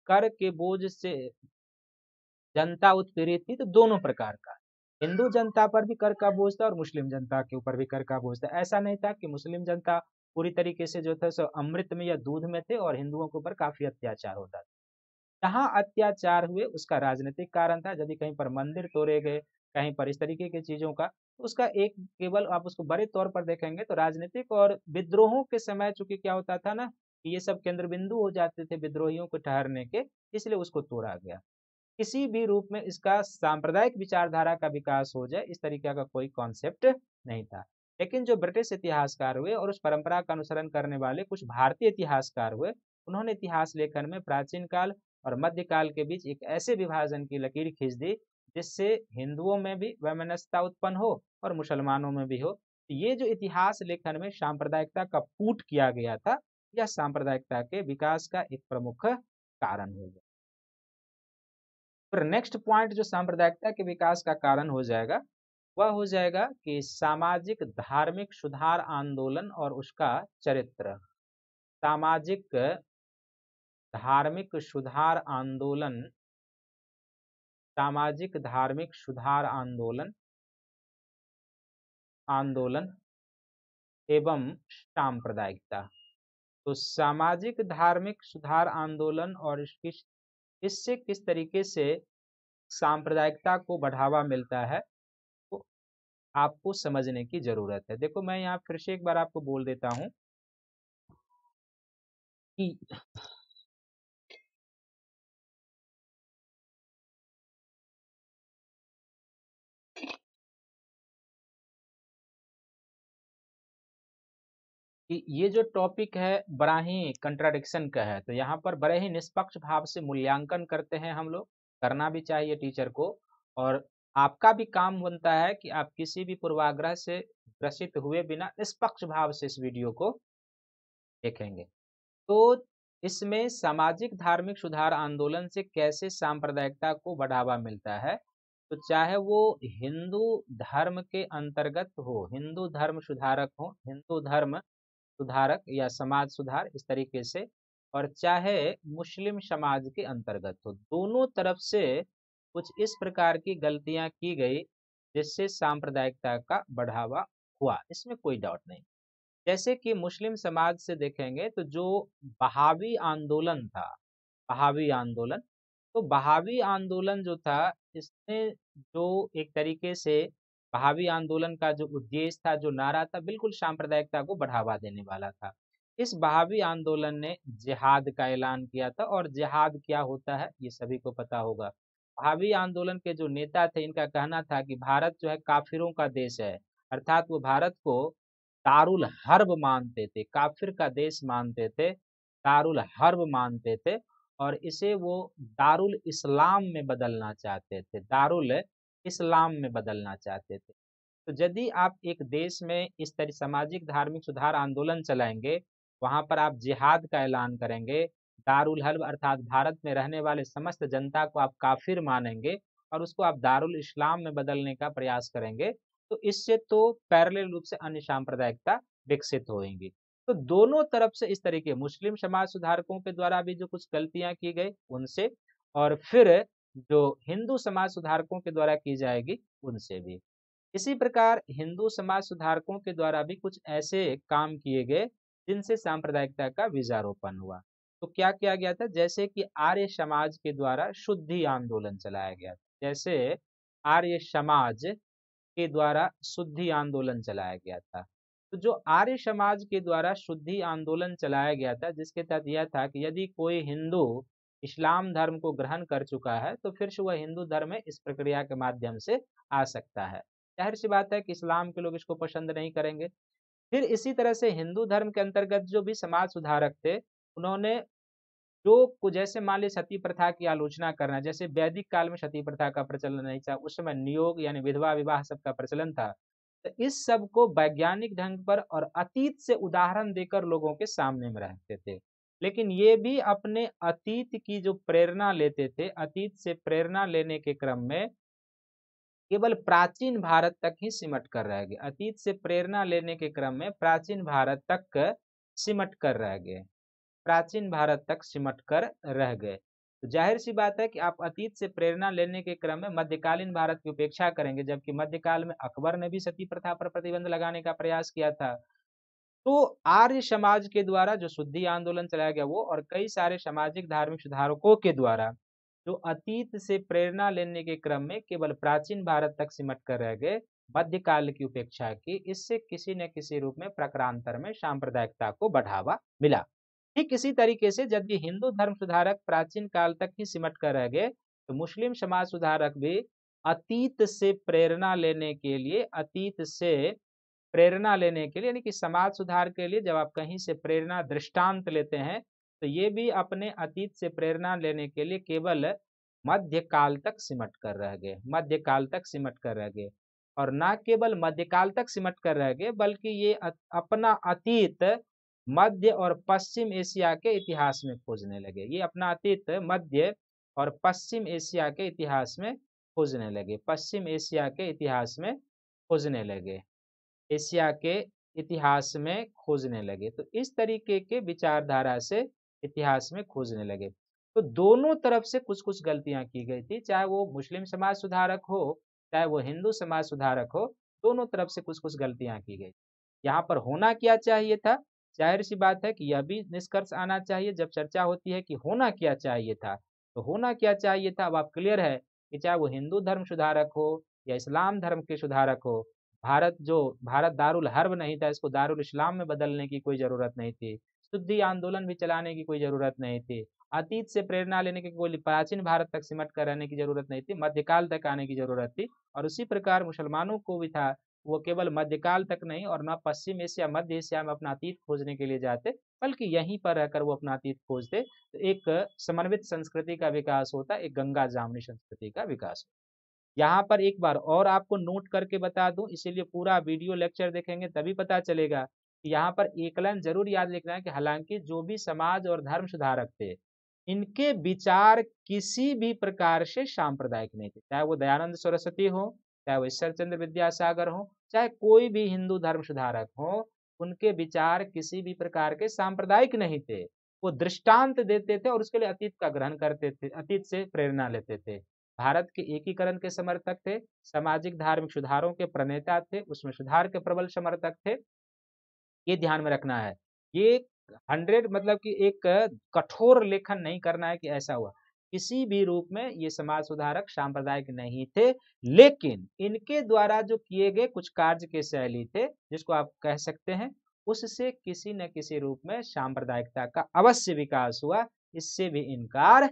कर के बोझ से जनता उत्पीड़ित थी तो दोनों प्रकार का हिंदू जनता पर भी कर का बोझ था और मुस्लिम जनता के ऊपर भी कर का बोझ था ऐसा नहीं था कि मुस्लिम जनता पूरी तरीके से जो था सो अमृत में या दूध में थे और हिंदुओं के ऊपर काफी अत्याचार होता था जहाँ अत्याचार हुए उसका राजनीतिक कारण था यदि कहीं पर मंदिर तोड़े गए कहीं पर इस तरीके की चीजों का तो उसका एक केवल आप उसको बड़े तौर पर देखेंगे तो राजनीतिक और विद्रोहों के समय चूंकि क्या होता था ना ये सब केंद्र बिंदु हो जाते थे विद्रोहियों को ठहरने के इसलिए उसको तोड़ा गया किसी भी रूप में इसका सांप्रदायिक विचारधारा का विकास हो जाए इस तरीके का कोई कॉन्सेप्ट नहीं था लेकिन जो ब्रिटिश इतिहासकार हुए और उस परंपरा का अनुसरण करने वाले कुछ भारतीय इतिहासकार हुए उन्होंने इतिहास लेखन में प्राचीन काल और मध्यकाल के बीच एक ऐसे विभाजन की लकीर खींच दी जिससे हिंदुओं में भी वैमनस्यता उत्पन्न हो और मुसलमानों में भी हो तो ये जो इतिहास लेखन में सांप्रदायिकता का फूट किया गया था यह सांप्रदायिकता के विकास का एक प्रमुख कारण हो गया फिर नेक्स्ट पॉइंट जो सांप्रदायिकता के विकास का कारण हो जाएगा वह हो जाएगा कि सामाजिक धार्मिक सुधार आंदोलन और उसका चरित्र सामाजिक धार्मिक सुधार आंदोलन सामाजिक धार्मिक सुधार आंदोलन आंदोलन एवं सांप्रदायिकता तो सामाजिक धार्मिक सुधार आंदोलन और इसकी इससे किस तरीके से सांप्रदायिकता को बढ़ावा मिलता है तो आपको समझने की ज़रूरत है देखो मैं यहाँ फिर से एक बार आपको बोल देता हूँ कि कि ये जो टॉपिक है बड़ा ही कंट्राडिक्शन का है तो यहाँ पर बड़े ही निष्पक्ष भाव से मूल्यांकन करते हैं हम लोग करना भी चाहिए टीचर को और आपका भी काम बनता है कि आप किसी भी पूर्वाग्रह से ग्रसित हुए बिना निष्पक्ष भाव से इस वीडियो को देखेंगे तो इसमें सामाजिक धार्मिक सुधार आंदोलन से कैसे सांप्रदायिकता को बढ़ावा मिलता है तो चाहे वो हिंदू धर्म के अंतर्गत हो हिंदू धर्म सुधारक हो हिंदू धर्म सुधारक या समाज सुधार इस तरीके से और चाहे मुस्लिम समाज के अंतर्गत हो दोनों तरफ से कुछ इस प्रकार की गलतियां की गई जिससे सांप्रदायिकता का बढ़ावा हुआ इसमें कोई डाउट नहीं जैसे कि मुस्लिम समाज से देखेंगे तो जो बहावी आंदोलन था बहावी आंदोलन तो बहावी आंदोलन जो था इसने जो एक तरीके से भावी आंदोलन का जो उद्देश्य था जो नारा था बिल्कुल सांप्रदायिकता को बढ़ावा देने वाला था इस बहावी आंदोलन ने जिहाद का ऐलान किया था और जिहाद क्या होता है ये सभी को पता होगा भावी आंदोलन के जो नेता थे इनका कहना था कि भारत जो है काफिरों का देश है अर्थात वो भारत को तारुल हर्ब मानते थे काफिर का देश मानते थे दारुल हर्ब मानते थे और इसे वो दारुल इस्लाम में बदलना चाहते थे दारुल इस्लाम में बदलना चाहते थे तो यदि आप एक देश में इस तरह सामाजिक धार्मिक सुधार आंदोलन चलाएंगे वहाँ पर आप जिहाद का ऐलान करेंगे दारुल हल्ब अर्थात भारत में रहने वाले समस्त जनता को आप काफिर मानेंगे और उसको आप दारुल इस्लाम में बदलने का प्रयास करेंगे तो इससे तो पैरल रूप से अन्य सांप्रदायिकता विकसित होगी तो दोनों तरफ से इस तरीके मुस्लिम समाज सुधारकों के द्वारा भी जो कुछ गलतियां की गई उनसे और फिर जो हिंदू समाज सुधारकों के द्वारा की जाएगी उनसे भी इसी प्रकार हिंदू समाज सुधारकों के द्वारा भी कुछ ऐसे काम किए गए जिनसे सांप्रदायिकता का विजारोपण हुआ तो क्या किया गया था जैसे कि आर्य समाज के द्वारा शुद्धि आंदोलन चलाया गया था जैसे आर्य समाज के द्वारा शुद्धि आंदोलन चलाया गया था तो जो आर्य समाज के द्वारा शुद्धि आंदोलन चलाया गया था जिसके तहत यह था कि यदि कोई हिंदू इस्लाम धर्म को ग्रहण कर चुका है तो फिर से वह हिंदू धर्म में इस प्रक्रिया के माध्यम से आ सकता है जाहिर सी बात है कि इस्लाम के लोग इसको पसंद नहीं करेंगे फिर इसी तरह से हिंदू धर्म के अंतर्गत जो भी समाज सुधारक थे उन्होंने जो कुछ जैसे मान ली सती प्रथा की आलोचना करना जैसे वैदिक काल में सती प्रथा का प्रचलन नहीं था उस समय नियोग यानी विधवा विवाह सबका प्रचलन था तो इस सब को वैज्ञानिक ढंग पर और अतीत से उदाहरण देकर लोगों के सामने में रखते थे लेकिन ये भी अपने अतीत की जो प्रेरणा लेते थे अतीत से प्रेरणा लेने के क्रम में केवल प्राचीन भारत तक ही सिमट कर रह गए अतीत से प्रेरणा लेने के क्रम में प्राचीन भारत तक सिमट कर रह गए प्राचीन भारत तक सिमट कर रह गए तो जाहिर सी बात है कि आप अतीत से प्रेरणा लेने के क्रम में मध्यकालीन भारत की उपेक्षा करेंगे जबकि मध्यकाल में अकबर ने भी सती प्रथा पर प्रतिबंध लगाने का प्रयास किया था तो आर्य समाज के द्वारा जो शुद्धि आंदोलन चलाया गया वो और कई सारे सामाजिक धार्मिक सुधारकों के द्वारा जो अतीत से प्रेरणा लेने के क्रम में केवल प्राचीन भारत तक सिमट कर रह गए मध्यकाल की उपेक्षा की इससे किसी न किसी रूप में प्रकरांतर में सांप्रदायिकता को बढ़ावा मिला ठीक इसी तरीके से यदि हिंदू धर्म सुधारक प्राचीन काल तक ही सिमट कर रह गए तो मुस्लिम समाज सुधारक भी अतीत से प्रेरणा लेने के लिए अतीत से प्रेरणा लेने के लिए यानी कि समाज सुधार के लिए जब आप कहीं से प्रेरणा दृष्टांत लेते हैं तो ये भी अपने अतीत से प्रेरणा लेने के लिए केवल मध्यकाल तक सिमट कर रह गए मध्यकाल तक सिमट कर रह गए और ना केवल मध्यकाल तक सिमट कर रह गए बल्कि ये अपना अतीत मध्य और पश्चिम एशिया के इतिहास में खोजने लगे ये अपना अतीत मध्य और पश्चिम एशिया के इतिहास में खोजने लगे पश्चिम एशिया के इतिहास में खोजने लगे एशिया के इतिहास में खोजने लगे तो इस तरीके के विचारधारा से इतिहास में खोजने लगे तो दोनों तरफ से कुछ कुछ गलतियां की गई थी चाहे वो मुस्लिम समाज सुधारक हो चाहे वो हिंदू समाज सुधारक हो दोनों तरफ से कुछ कुछ गलतियां की गई यहाँ पर होना क्या चाहिए था जाहिर सी बात है कि यह भी निष्कर्ष आना चाहिए जब चर्चा होती है कि होना क्या चाहिए था तो होना क्या चाहिए था अब आप क्लियर है कि चाहे वो हिंदू धर्म सुधारक हो या इस्लाम धर्म के सुधारक हो भारत जो भारत दारुल हर्ब नहीं था इसको दारुल इस्लाम में बदलने की कोई ज़रूरत नहीं थी शुद्धि आंदोलन भी चलाने की कोई ज़रूरत नहीं थी अतीत से प्रेरणा लेने की कोई प्राचीन भारत तक सिमट कर रहने की ज़रूरत नहीं थी मध्यकाल तक आने की ज़रूरत थी और उसी प्रकार मुसलमानों को भी था वो केवल मध्यकाल तक नहीं और न पश्चिम एशिया मध्य एशिया में अपना अतीत खोजने के लिए जाते बल्कि यहीं पर रहकर वो अपना अतीत खोजते तो एक समन्वित संस्कृति का विकास होता एक गंगा जामनी संस्कृति का विकास होता यहाँ पर एक बार और आपको नोट करके बता दूं इसीलिए पूरा वीडियो लेक्चर देखेंगे तभी पता चलेगा यहाँ पर एक लाइन जरूर याद लिखना है कि हालांकि जो भी समाज और धर्म सुधारक थे इनके विचार किसी भी प्रकार से सांप्रदायिक नहीं थे चाहे वो दयानंद सरस्वती हो चाहे वो ईश्वर चंद्र विद्यासागर हो चाहे कोई भी हिंदू धर्म सुधारक हो उनके विचार किसी भी प्रकार के सांप्रदायिक नहीं थे वो दृष्टांत देते थे और उसके लिए अतीत का ग्रहण करते थे अतीत से प्रेरणा लेते थे भारत के एकीकरण के समर्थक थे सामाजिक धार्मिक सुधारों के प्रणेता थे उसमें सुधार के प्रबल समर्थक थे ये ध्यान में रखना है ये हंड्रेड मतलब कि एक कठोर लेखन नहीं करना है कि ऐसा हुआ किसी भी रूप में ये समाज सुधारक सांप्रदायिक नहीं थे लेकिन इनके द्वारा जो किए गए कुछ कार्य के शैली थे जिसको आप कह सकते हैं उससे किसी न किसी रूप में सांप्रदायिकता का अवश्य विकास हुआ इससे भी इनकार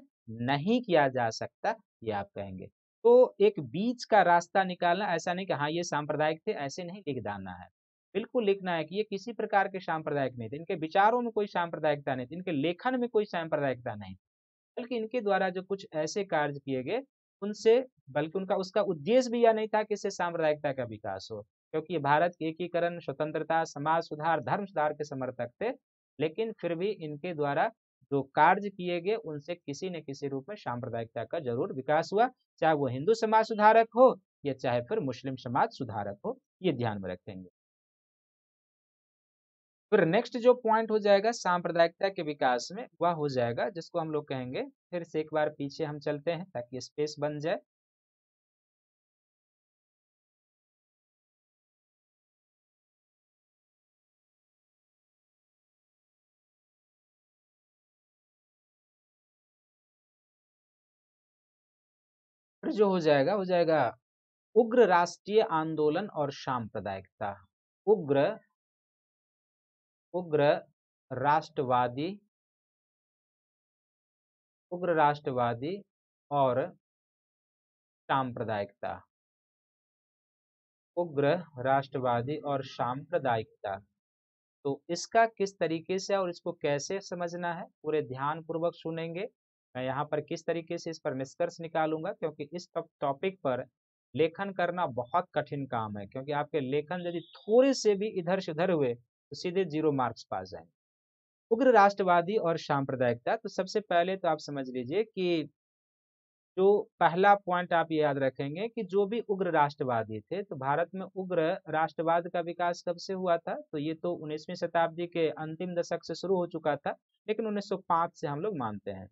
नहीं किया जा सकता ये आप कहेंगे तो एक बीच का रास्ता निकालना ऐसा नहीं कि हाँ ये सांप्रदायिक थे ऐसे नहीं लिख डालना है बिल्कुल लिखना है कि ये किसी प्रकार के सांप्रदायिक नहीं थे इनके विचारों में कोई सांप्रदायिकता नहीं थी इनके लेखन में कोई सांप्रदायिकता नहीं थी बल्कि इनके द्वारा जो कुछ ऐसे कार्य किए गए उनसे बल्कि उनका उसका उद्देश्य भी यह नहीं था कि इससे सांप्रदायिकता का विकास हो क्योंकि भारत के एकीकरण स्वतंत्रता समाज सुधार धर्म सुधार के समर्थक थे लेकिन फिर भी इनके द्वारा जो कार्य किए गए उनसे किसी न किसी रूप में सांप्रदायिकता का जरूर विकास हुआ चाहे वो हिंदू समाज सुधारक हो या चाहे फिर मुस्लिम समाज सुधारक हो ये ध्यान में रखेंगे फिर नेक्स्ट जो पॉइंट हो जाएगा सांप्रदायिकता के विकास में वह हो जाएगा जिसको हम लोग कहेंगे फिर से एक बार पीछे हम चलते हैं ताकि स्पेस बन जाए उग्र जो हो जाएगा हो जाएगा उग्र राष्ट्रीय आंदोलन और सांप्रदायिकता उग्र उग्र राष्ट्रवादी उग्र राष्ट्रवादी और सांप्रदायिकता उग्र राष्ट्रवादी और सांप्रदायिकता तो इसका किस तरीके से और इसको कैसे समझना है पूरे ध्यान पूर्वक सुनेंगे मैं यहाँ पर किस तरीके से इस पर निष्कर्ष निकालूंगा क्योंकि इस टॉपिक पर लेखन करना बहुत कठिन काम है क्योंकि आपके लेखन यदि थोड़े से भी इधर से उधर हुए तो सीधे जीरो मार्क्स पास जाएंगे उग्र राष्ट्रवादी और सांप्रदायिकता तो सबसे पहले तो आप समझ लीजिए कि जो पहला पॉइंट आप याद रखेंगे कि जो भी उग्र राष्ट्रवादी थे तो भारत में उग्र राष्ट्रवाद का विकास कब से हुआ था तो ये तो उन्नीसवी शताब्दी के अंतिम दशक से शुरू हो चुका था लेकिन 1905 से हम लोग मानते हैं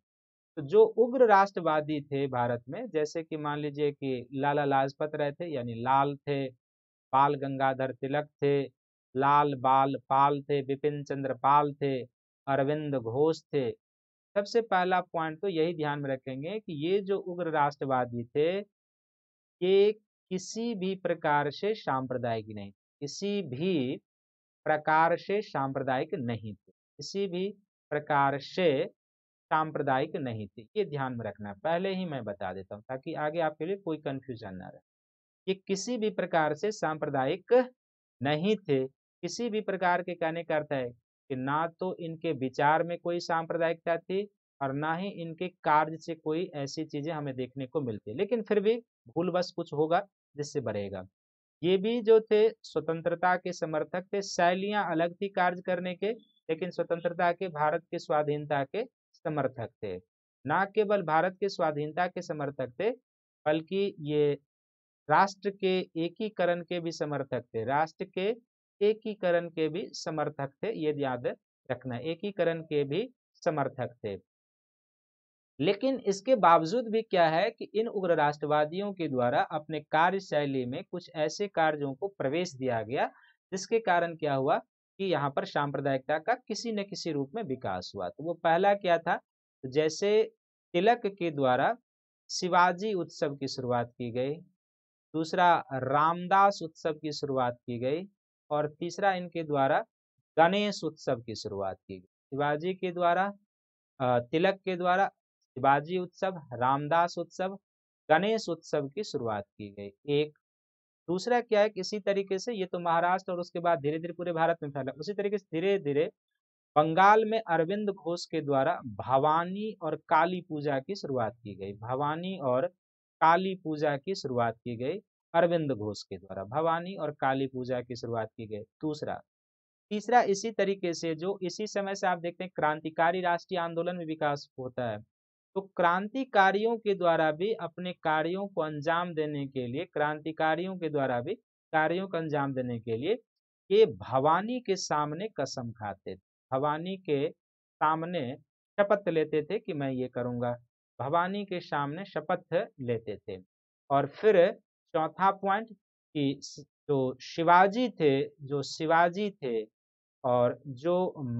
तो जो उग्र राष्ट्रवादी थे भारत में जैसे कि मान लीजिए कि लाला लाजपत राय थे यानी लाल थे पाल गंगाधर तिलक थे लाल बाल पाल थे बिपिन चंद्र पाल थे अरविंद घोष थे सबसे पहला पॉइंट तो यही ध्यान में रखेंगे कि ये जो उग्र राष्ट्रवादी थे ये किसी भी प्रकार से सांप्रदायिक नहीं किसी भी प्रकार से सांप्रदायिक नहीं थे किसी भी प्रकार से सांप्रदायिक नहीं थी ये ध्यान में रखना पहले ही मैं बता देता हूँ ताकि आगे आपके लिए कोई कन्फ्यूजन ना रहे ये किसी भी प्रकार से सांप्रदायिक नहीं थे किसी भी प्रकार के कहने का अर्थ है कि ना तो इनके विचार में कोई सांप्रदायिकता थी और ना ही इनके कार्य से कोई ऐसी चीजें हमें देखने को मिलती लेकिन फिर भी भूल बस कुछ होगा जिससे बढ़ेगा ये भी जो थे स्वतंत्रता के समर्थक थे शैलियां अलग थी कार्य करने के लेकिन स्वतंत्रता के भारत के स्वाधीनता के समर्थक थे न केवल भारत के स्वाधीनता के समर्थक थे बल्कि ये राष्ट्र के एकीकरण के भी समर्थक थे राष्ट्र के एकीकरण के भी समर्थक थे ये याद रखना एकीकरण के भी समर्थक थे लेकिन इसके बावजूद भी क्या है कि इन उग्र राष्ट्रवादियों के द्वारा अपने कार्यशैली में कुछ ऐसे कार्यों को प्रवेश दिया गया जिसके कारण क्या हुआ कि यहाँ पर सांप्रदायिकता का किसी न किसी रूप में विकास हुआ तो वो पहला क्या था तो जैसे तिलक के द्वारा शिवाजी उत्सव की शुरुआत की गई दूसरा रामदास उत्सव की शुरुआत की गई और तीसरा इनके द्वारा गणेश उत्सव की शुरुआत की गई शिवाजी के द्वारा तिलक के द्वारा शिवाजी उत्सव रामदास उत्सव गणेश उत्सव की शुरुआत की गई एक दूसरा क्या है किसी इसी तरीके से ये तो महाराष्ट्र और उसके बाद धीरे धीरे पूरे भारत में फैला उसी तरीके से धीरे धीरे बंगाल में अरविंद घोष के द्वारा भवानी और काली पूजा की शुरुआत की गई भवानी और काली पूजा की शुरुआत की गई अरविंद घोष के द्वारा भवानी और काली पूजा की शुरुआत की गई दूसरा तीसरा इसी तरीके से जो इसी समय से आप देखते हैं क्रांतिकारी राष्ट्रीय आंदोलन में विकास होता है तो क्रांतिकारियों के द्वारा भी अपने कार्यों को अंजाम देने के लिए क्रांतिकारियों के द्वारा भी कार्यों को अंजाम देने के लिए ये भवानी के सामने कसम खाते थे भवानी के सामने शपथ लेते थे कि मैं ये करूँगा भवानी के सामने शपथ लेते थे और फिर चौथा पॉइंट कि जो शिवाजी थे जो शिवाजी थे और जो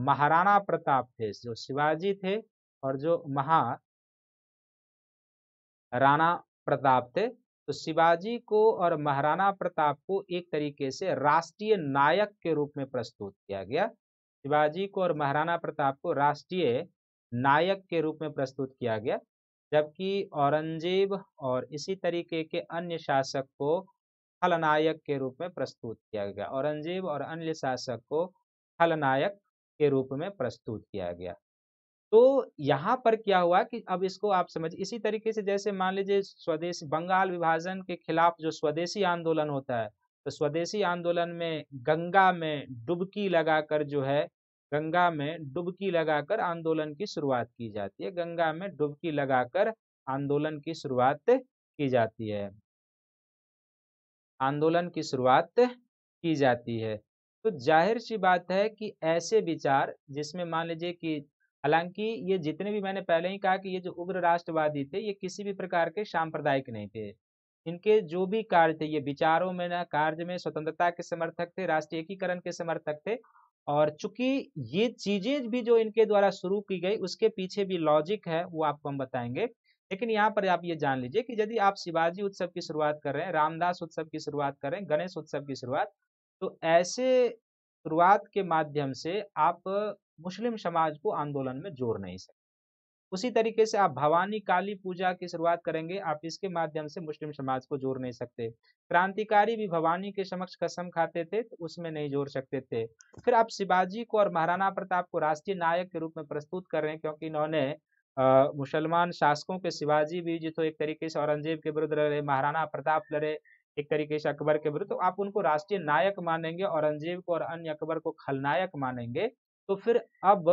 महाराणा प्रताप थे जो शिवाजी थे और जो महा राणा प्रताप थे तो शिवाजी को और महाराणा प्रताप को एक तरीके से राष्ट्रीय नायक के रूप में प्रस्तुत किया गया शिवाजी को और महाराणा प्रताप को राष्ट्रीय नायक के रूप में प्रस्तुत किया गया जबकि औरंगजेब और इसी तरीके के अन्य शासक को खलनायक के रूप में प्रस्तुत किया गया औरंगजेब और अन्य शासक को खलनायक के रूप में प्रस्तुत किया गया तो यहाँ पर क्या हुआ कि अब इसको आप समझ इसी तरीके से जैसे मान लीजिए स्वदेशी बंगाल विभाजन के खिलाफ जो स्वदेशी आंदोलन होता है तो स्वदेशी आंदोलन में गंगा में डुबकी लगाकर जो है गंगा में डुबकी लगाकर आंदोलन की शुरुआत की जाती है गंगा में डुबकी लगाकर आंदोलन की शुरुआत की जाती है आंदोलन की शुरुआत की जाती है तो जाहिर सी बात है कि ऐसे विचार जिसमें मान लीजिए कि हालांकि ये जितने भी मैंने पहले ही कहा कि ये जो उग्र राष्ट्रवादी थे ये किसी भी प्रकार के सांप्रदायिक नहीं थे इनके जो भी कार्य थे ये विचारों में ना कार्य में स्वतंत्रता के समर्थक थे राष्ट्रीय एकीकरण के समर्थक थे और चूंकि ये चीजें भी जो इनके द्वारा शुरू की गई उसके पीछे भी लॉजिक है वो आपको हम बताएंगे लेकिन यहाँ पर आप ये जान लीजिए कि यदि आप शिवाजी उत्सव की शुरुआत कर रहे हैं रामदास उत्सव की शुरुआत कर रहे हैं गणेश उत्सव की शुरुआत तो ऐसे शुरुआत के माध्यम से आप मुस्लिम समाज को आंदोलन में जोड़ नहीं सकते उसी तरीके से आप भवानी काली पूजा की शुरुआत करेंगे आप इसके माध्यम से मुस्लिम समाज को जोड़ नहीं सकते क्रांतिकारी भी भवानी के समक्ष कसम खाते थे तो उसमें नहीं जोड़ सकते थे फिर आप शिवाजी को और महाराणा प्रताप को राष्ट्रीय नायक के रूप में प्रस्तुत कर रहे हैं क्योंकि इन्होंने मुसलमान शासकों के शिवाजी भी जो तो एक तरीके से औरंगजेब के विरुद्ध लड़े महाराणा प्रताप लड़े एक तरीके से अकबर के विरुद्ध तो आप उनको राष्ट्रीय नायक मानेंगे औरंगजेब को और अन्य अकबर को खलनायक मानेंगे तो फिर अब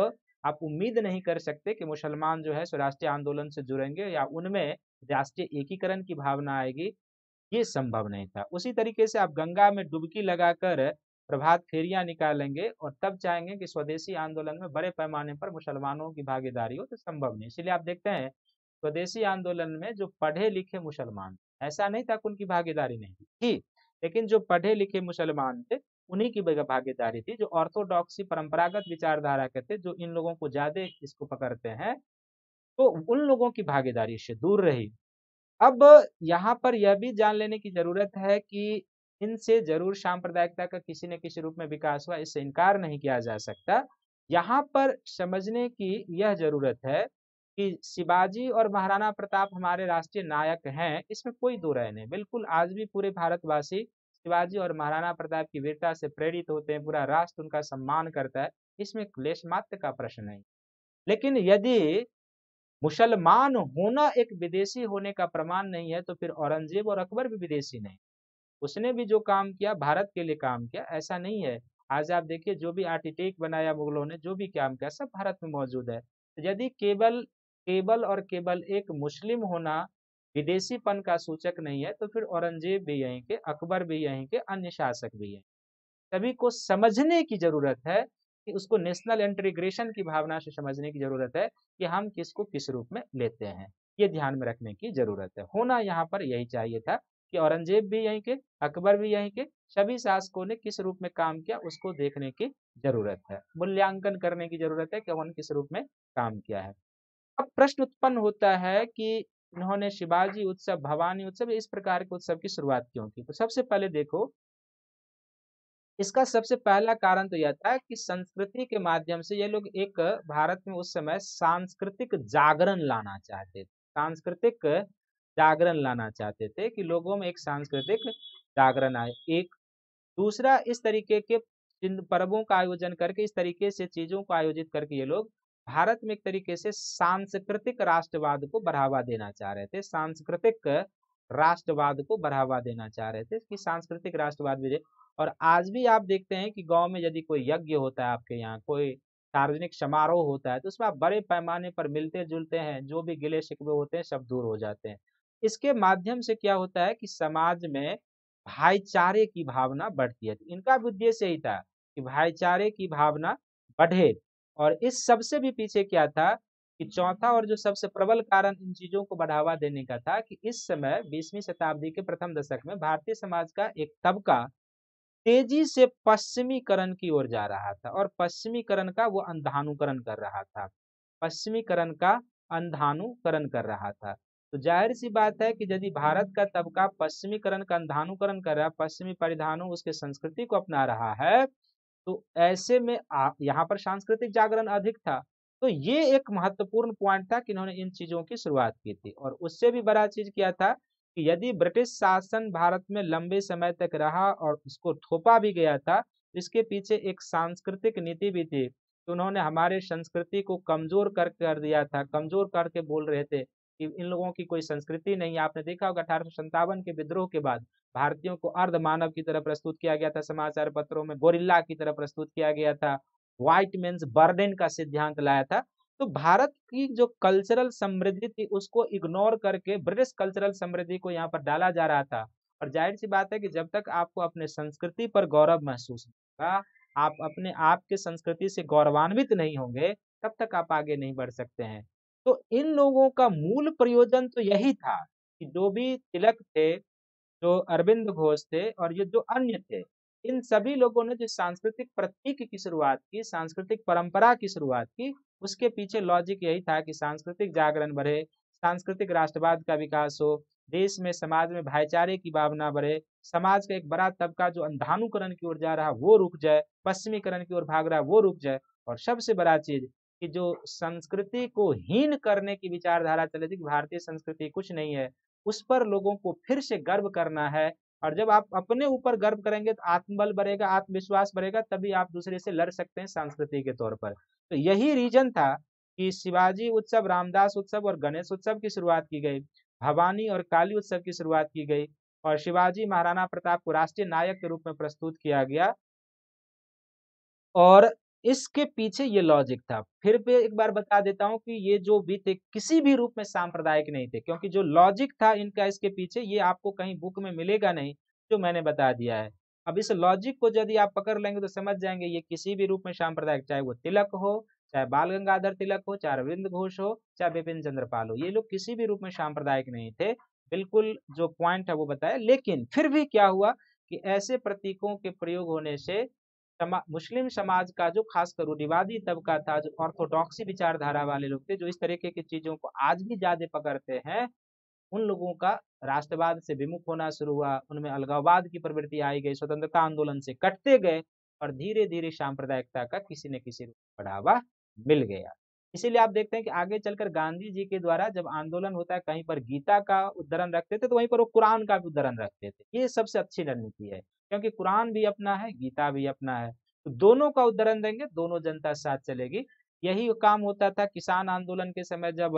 आप उम्मीद नहीं कर सकते कि मुसलमान जो है स्वराष्ट्रीय आंदोलन से जुड़ेंगे या उनमें राष्ट्रीय एकीकरण की भावना आएगी ये संभव नहीं था उसी तरीके से आप गंगा में डुबकी लगाकर प्रभात फेरियां निकालेंगे और तब चाहेंगे कि स्वदेशी आंदोलन में बड़े पैमाने पर मुसलमानों की भागीदारी हो तो संभव नहीं इसलिए आप देखते हैं स्वदेशी आंदोलन में जो पढ़े लिखे मुसलमान ऐसा नहीं था कि उनकी भागीदारी नहीं थी लेकिन जो पढ़े लिखे मुसलमान थे उन्हीं की भागीदारी थी जो ऑर्थोडॉक्सी परंपरागत विचारधारा के थे जो इन लोगों को ज्यादा इसको पकड़ते हैं तो उन लोगों की भागीदारी से दूर रही अब यहाँ पर यह भी जान लेने की जरूरत है कि इनसे जरूर सांप्रदायिकता का किसी न किसी रूप में विकास हुआ इससे इनकार नहीं किया जा सकता यहाँ पर समझने की यह जरूरत है कि शिवाजी और महाराणा प्रताप हमारे राष्ट्रीय नायक हैं इसमें कोई दो राय नहीं बिल्कुल आज भी पूरे भारतवासी शिवाजी और महाराणा प्रताप की वीरता से प्रेरित होते हैं पूरा राष्ट्र उनका सम्मान करता है इसमें क्लेश मात्र का प्रश्न नहीं लेकिन यदि मुसलमान होना एक विदेशी होने का प्रमाण नहीं है तो फिर औरंगजेब और अकबर भी विदेशी नहीं उसने भी जो काम किया भारत के लिए काम किया ऐसा नहीं है आज आप देखिए जो भी आर्टिटेक बनाया मुगलों ने जो भी काम किया सब भारत में मौजूद है यदि केवल केवल और केवल एक मुस्लिम होना विदेशीपन का सूचक नहीं है तो फिर औरंगजेब भी यहीं के अकबर भी यहीं के अन्य शासक भी हैं सभी को समझने की जरूरत है कि उसको नेशनल इंटीग्रेशन की भावना से समझने की जरूरत है कि हम किसको किस रूप में लेते हैं ये ध्यान में रखने की जरूरत है होना यहाँ पर यही चाहिए था कि औरंगजेब भी यहीं के अकबर भी यहीं के सभी शासकों ने किस रूप में काम किया उसको देखने की जरूरत है मूल्यांकन करने की जरूरत है कि उन्होंने किस रूप में काम किया है अब प्रश्न उत्पन्न होता है कि इन्होंने शिवाजी उत्सव भवानी उत्सव इस प्रकार के उत्सव की शुरुआत क्यों की तो सबसे पहले देखो इसका सबसे पहला कारण तो यह था कि संस्कृति के माध्यम से ये लोग एक भारत में उस समय सांस्कृतिक जागरण लाना चाहते थे सांस्कृतिक जागरण लाना चाहते थे कि लोगों में एक सांस्कृतिक जागरण आए एक दूसरा इस तरीके के पर्वों का आयोजन करके इस तरीके से चीजों को आयोजित करके ये लोग भारत में एक तरीके से सांस्कृतिक राष्ट्रवाद को बढ़ावा देना चाह रहे थे सांस्कृतिक राष्ट्रवाद को बढ़ावा देना चाह रहे थे कि सांस्कृतिक राष्ट्रवाद भी और आज भी आप देखते हैं कि गांव में यदि कोई यज्ञ होता है आपके यहाँ कोई सार्वजनिक समारोह होता है तो उसमें आप बड़े पैमाने पर मिलते जुलते हैं जो भी गिले शिकवे होते हैं सब दूर हो जाते हैं इसके माध्यम से क्या होता है कि समाज में भाईचारे की भावना बढ़ती है इनका भी उद्देश्य यही था कि भाईचारे की भावना बढ़े और इस सबसे भी पीछे क्या था कि चौथा और जो सबसे प्रबल कारण इन चीजों को बढ़ावा देने का था कि इस समय बीसवीं शताब्दी के प्रथम दशक में भारतीय समाज का एक तबका तेजी से पश्चिमीकरण की ओर जा रहा था और पश्चिमीकरण का वो अंधानुकरण कर रहा था पश्चिमीकरण का अंधानुकरण कर रहा था तो जाहिर सी बात है कि यदि भारत का तबका पश्चिमीकरण का अंधानुकरण कर रहा है पश्चिमी परिधानों उसके संस्कृति को अपना रहा है तो ऐसे में यहाँ पर सांस्कृतिक जागरण अधिक था तो ये एक महत्वपूर्ण पॉइंट था कि इन्होंने इन चीजों की शुरुआत की थी और उससे भी बड़ा चीज किया था कि यदि ब्रिटिश शासन भारत में लंबे समय तक रहा और उसको थोपा भी गया था इसके पीछे एक सांस्कृतिक नीति भी थी तो उन्होंने हमारे संस्कृति को कमजोर कर कर दिया था कमजोर करके बोल रहे थे कि इन लोगों की कोई संस्कृति नहीं आपने देखा होगा अठारह के विद्रोह के बाद भारतीयों को अर्ध मानव की तरह प्रस्तुत किया गया था समाचार पत्रों में गोरिल्ला की तरह प्रस्तुत किया गया था व्हाइट मेन्स बर्डन का सिद्धांत लाया था तो भारत की जो कल्चरल समृद्धि थी उसको इग्नोर करके ब्रिटिश कल्चरल समृद्धि को यहाँ पर डाला जा रहा था और जाहिर सी बात है कि जब तक आपको अपने संस्कृति पर गौरव महसूस होगा आप अपने आप के संस्कृति से गौरवान्वित नहीं होंगे तब तक आप आगे नहीं बढ़ सकते हैं तो इन लोगों का मूल प्रयोजन तो यही था कि जो भी तिलक थे जो अरविंद घोष थे और ये जो अन्य थे इन सभी लोगों ने जो सांस्कृतिक प्रतीक की शुरुआत की सांस्कृतिक परंपरा की शुरुआत की उसके पीछे लॉजिक यही था कि सांस्कृतिक जागरण बढ़े सांस्कृतिक राष्ट्रवाद का विकास हो देश में समाज में भाईचारे की भावना बढ़े समाज का एक बड़ा तबका जो अंधानुकरण की ओर जा रहा वो रुक जाए पश्चिमीकरण की ओर भाग रहा वो रुक जाए और सबसे बड़ा चीज कि जो संस्कृति को हीन करने की विचारधारा चले थी कि भारतीय संस्कृति कुछ नहीं है उस पर लोगों को फिर से गर्व करना है और जब आप अपने ऊपर गर्व करेंगे तो आत्मबल बढ़ेगा आत्मविश्वास बढ़ेगा तभी आप दूसरे से लड़ सकते हैं संस्कृति के तौर पर तो यही रीजन था कि शिवाजी उत्सव रामदास उत्सव और गणेश उत्सव की शुरुआत की गई भवानी और काली उत्सव की शुरुआत की गई और शिवाजी महाराणा प्रताप को राष्ट्रीय नायक के रूप में प्रस्तुत किया गया और इसके पीछे ये लॉजिक था फिर भी एक बार बता देता हूं कि ये जो भी थे किसी भी रूप में सांप्रदायिक नहीं थे क्योंकि जो लॉजिक था इनका इसके पीछे ये आपको कहीं बुक में मिलेगा नहीं जो मैंने बता दिया है अब इस लॉजिक को यदि आप पकड़ लेंगे तो समझ जाएंगे ये किसी भी रूप में सांप्रदायिक चाहे वो तिलक हो चाहे बाल गंगाधर तिलक हो चाहे अरविंद घोष हो चाहे विपिन चंद्रपाल हो ये लोग किसी भी रूप में सांप्रदायिक नहीं थे बिल्कुल जो पॉइंट है वो बताया लेकिन फिर भी क्या हुआ कि ऐसे प्रतीकों के प्रयोग होने से समा, मुस्लिम समाज का जो खास कर रूढ़िवादी तबका था जो ऑर्थोडॉक्सी विचारधारा वाले लोग थे जो इस तरीके की चीजों को आज भी ज्यादा पकड़ते हैं उन लोगों का राष्ट्रवाद से विमुख होना शुरू हुआ उनमें अलगाववाद की प्रवृत्ति आई गई स्वतंत्रता आंदोलन से कटते गए और धीरे धीरे सांप्रदायिकता का किसी न किसी रूप बढ़ावा मिल गया इसीलिए आप देखते हैं कि आगे चलकर गांधी जी के द्वारा जब आंदोलन होता है कहीं पर गीता का उद्धरण रखते थे तो वहीं पर वो कुरान का भी उद्धरण रखते थे ये सबसे अच्छी रणनीति है क्योंकि कुरान भी अपना है गीता भी अपना है तो दोनों का उदाहरण देंगे दोनों जनता साथ चलेगी यही काम होता था किसान आंदोलन के समय जब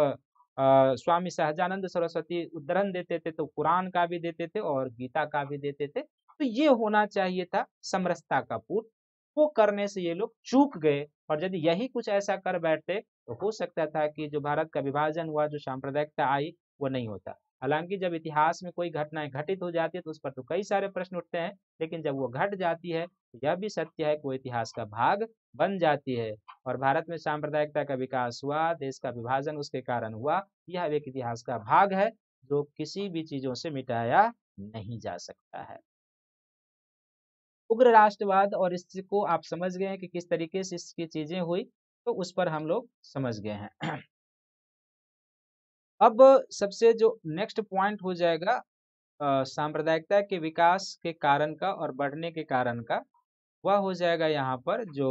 आ, स्वामी सहजानंद सरस्वती उदाहरण देते थे तो कुरान का भी देते थे और गीता का भी देते थे तो ये होना चाहिए था समरसता का पूर्व वो करने से ये लोग चूक गए और यदि यही कुछ ऐसा कर बैठते तो हो सकता था कि जो भारत का विभाजन हुआ जो सांप्रदायिकता आई वो नहीं होता हालांकि जब इतिहास में कोई घटनाएं घटित हो जाती है तो उस पर तो कई सारे प्रश्न उठते हैं लेकिन जब वो घट जाती है तो यह भी सत्य है कि वो इतिहास का भाग बन जाती है और भारत में सांप्रदायिकता का विकास हुआ देश का विभाजन उसके कारण हुआ यह एक इतिहास का भाग है जो किसी भी चीजों से मिटाया नहीं जा सकता है उग्र राष्ट्रवाद और इसको आप समझ गए हैं कि किस तरीके से इसकी चीजें हुई तो उस पर हम लोग समझ गए हैं अब सबसे जो नेक्स्ट पॉइंट हो जाएगा सांप्रदायिकता के विकास के कारण का और बढ़ने के कारण का वह हो जाएगा यहाँ पर जो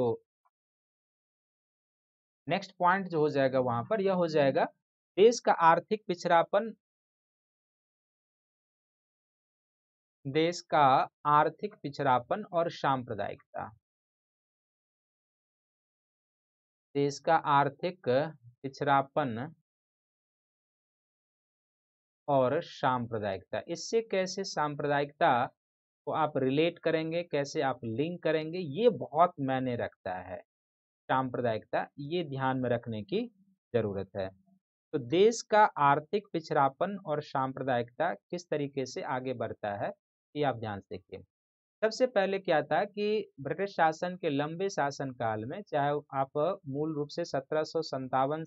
नेक्स्ट पॉइंट जो हो जाएगा वहां पर यह हो जाएगा देश का आर्थिक पिछड़ापन देश का आर्थिक पिछड़ापन और सांप्रदायिकता देश का आर्थिक पिछड़ापन और सांप्रदायिकता इससे कैसे सांप्रदायिकता को आप रिलेट करेंगे कैसे आप लिंक करेंगे ये बहुत मायने रखता है सांप्रदायिकता ये ध्यान में रखने की जरूरत है तो देश का आर्थिक पिछड़ापन और सांप्रदायिकता किस तरीके से आगे बढ़ता है ये आप ध्यान से देखिए सबसे पहले क्या था कि ब्रिटिश शासन के लंबे शासन काल में चाहे आप मूल रूप से सत्रह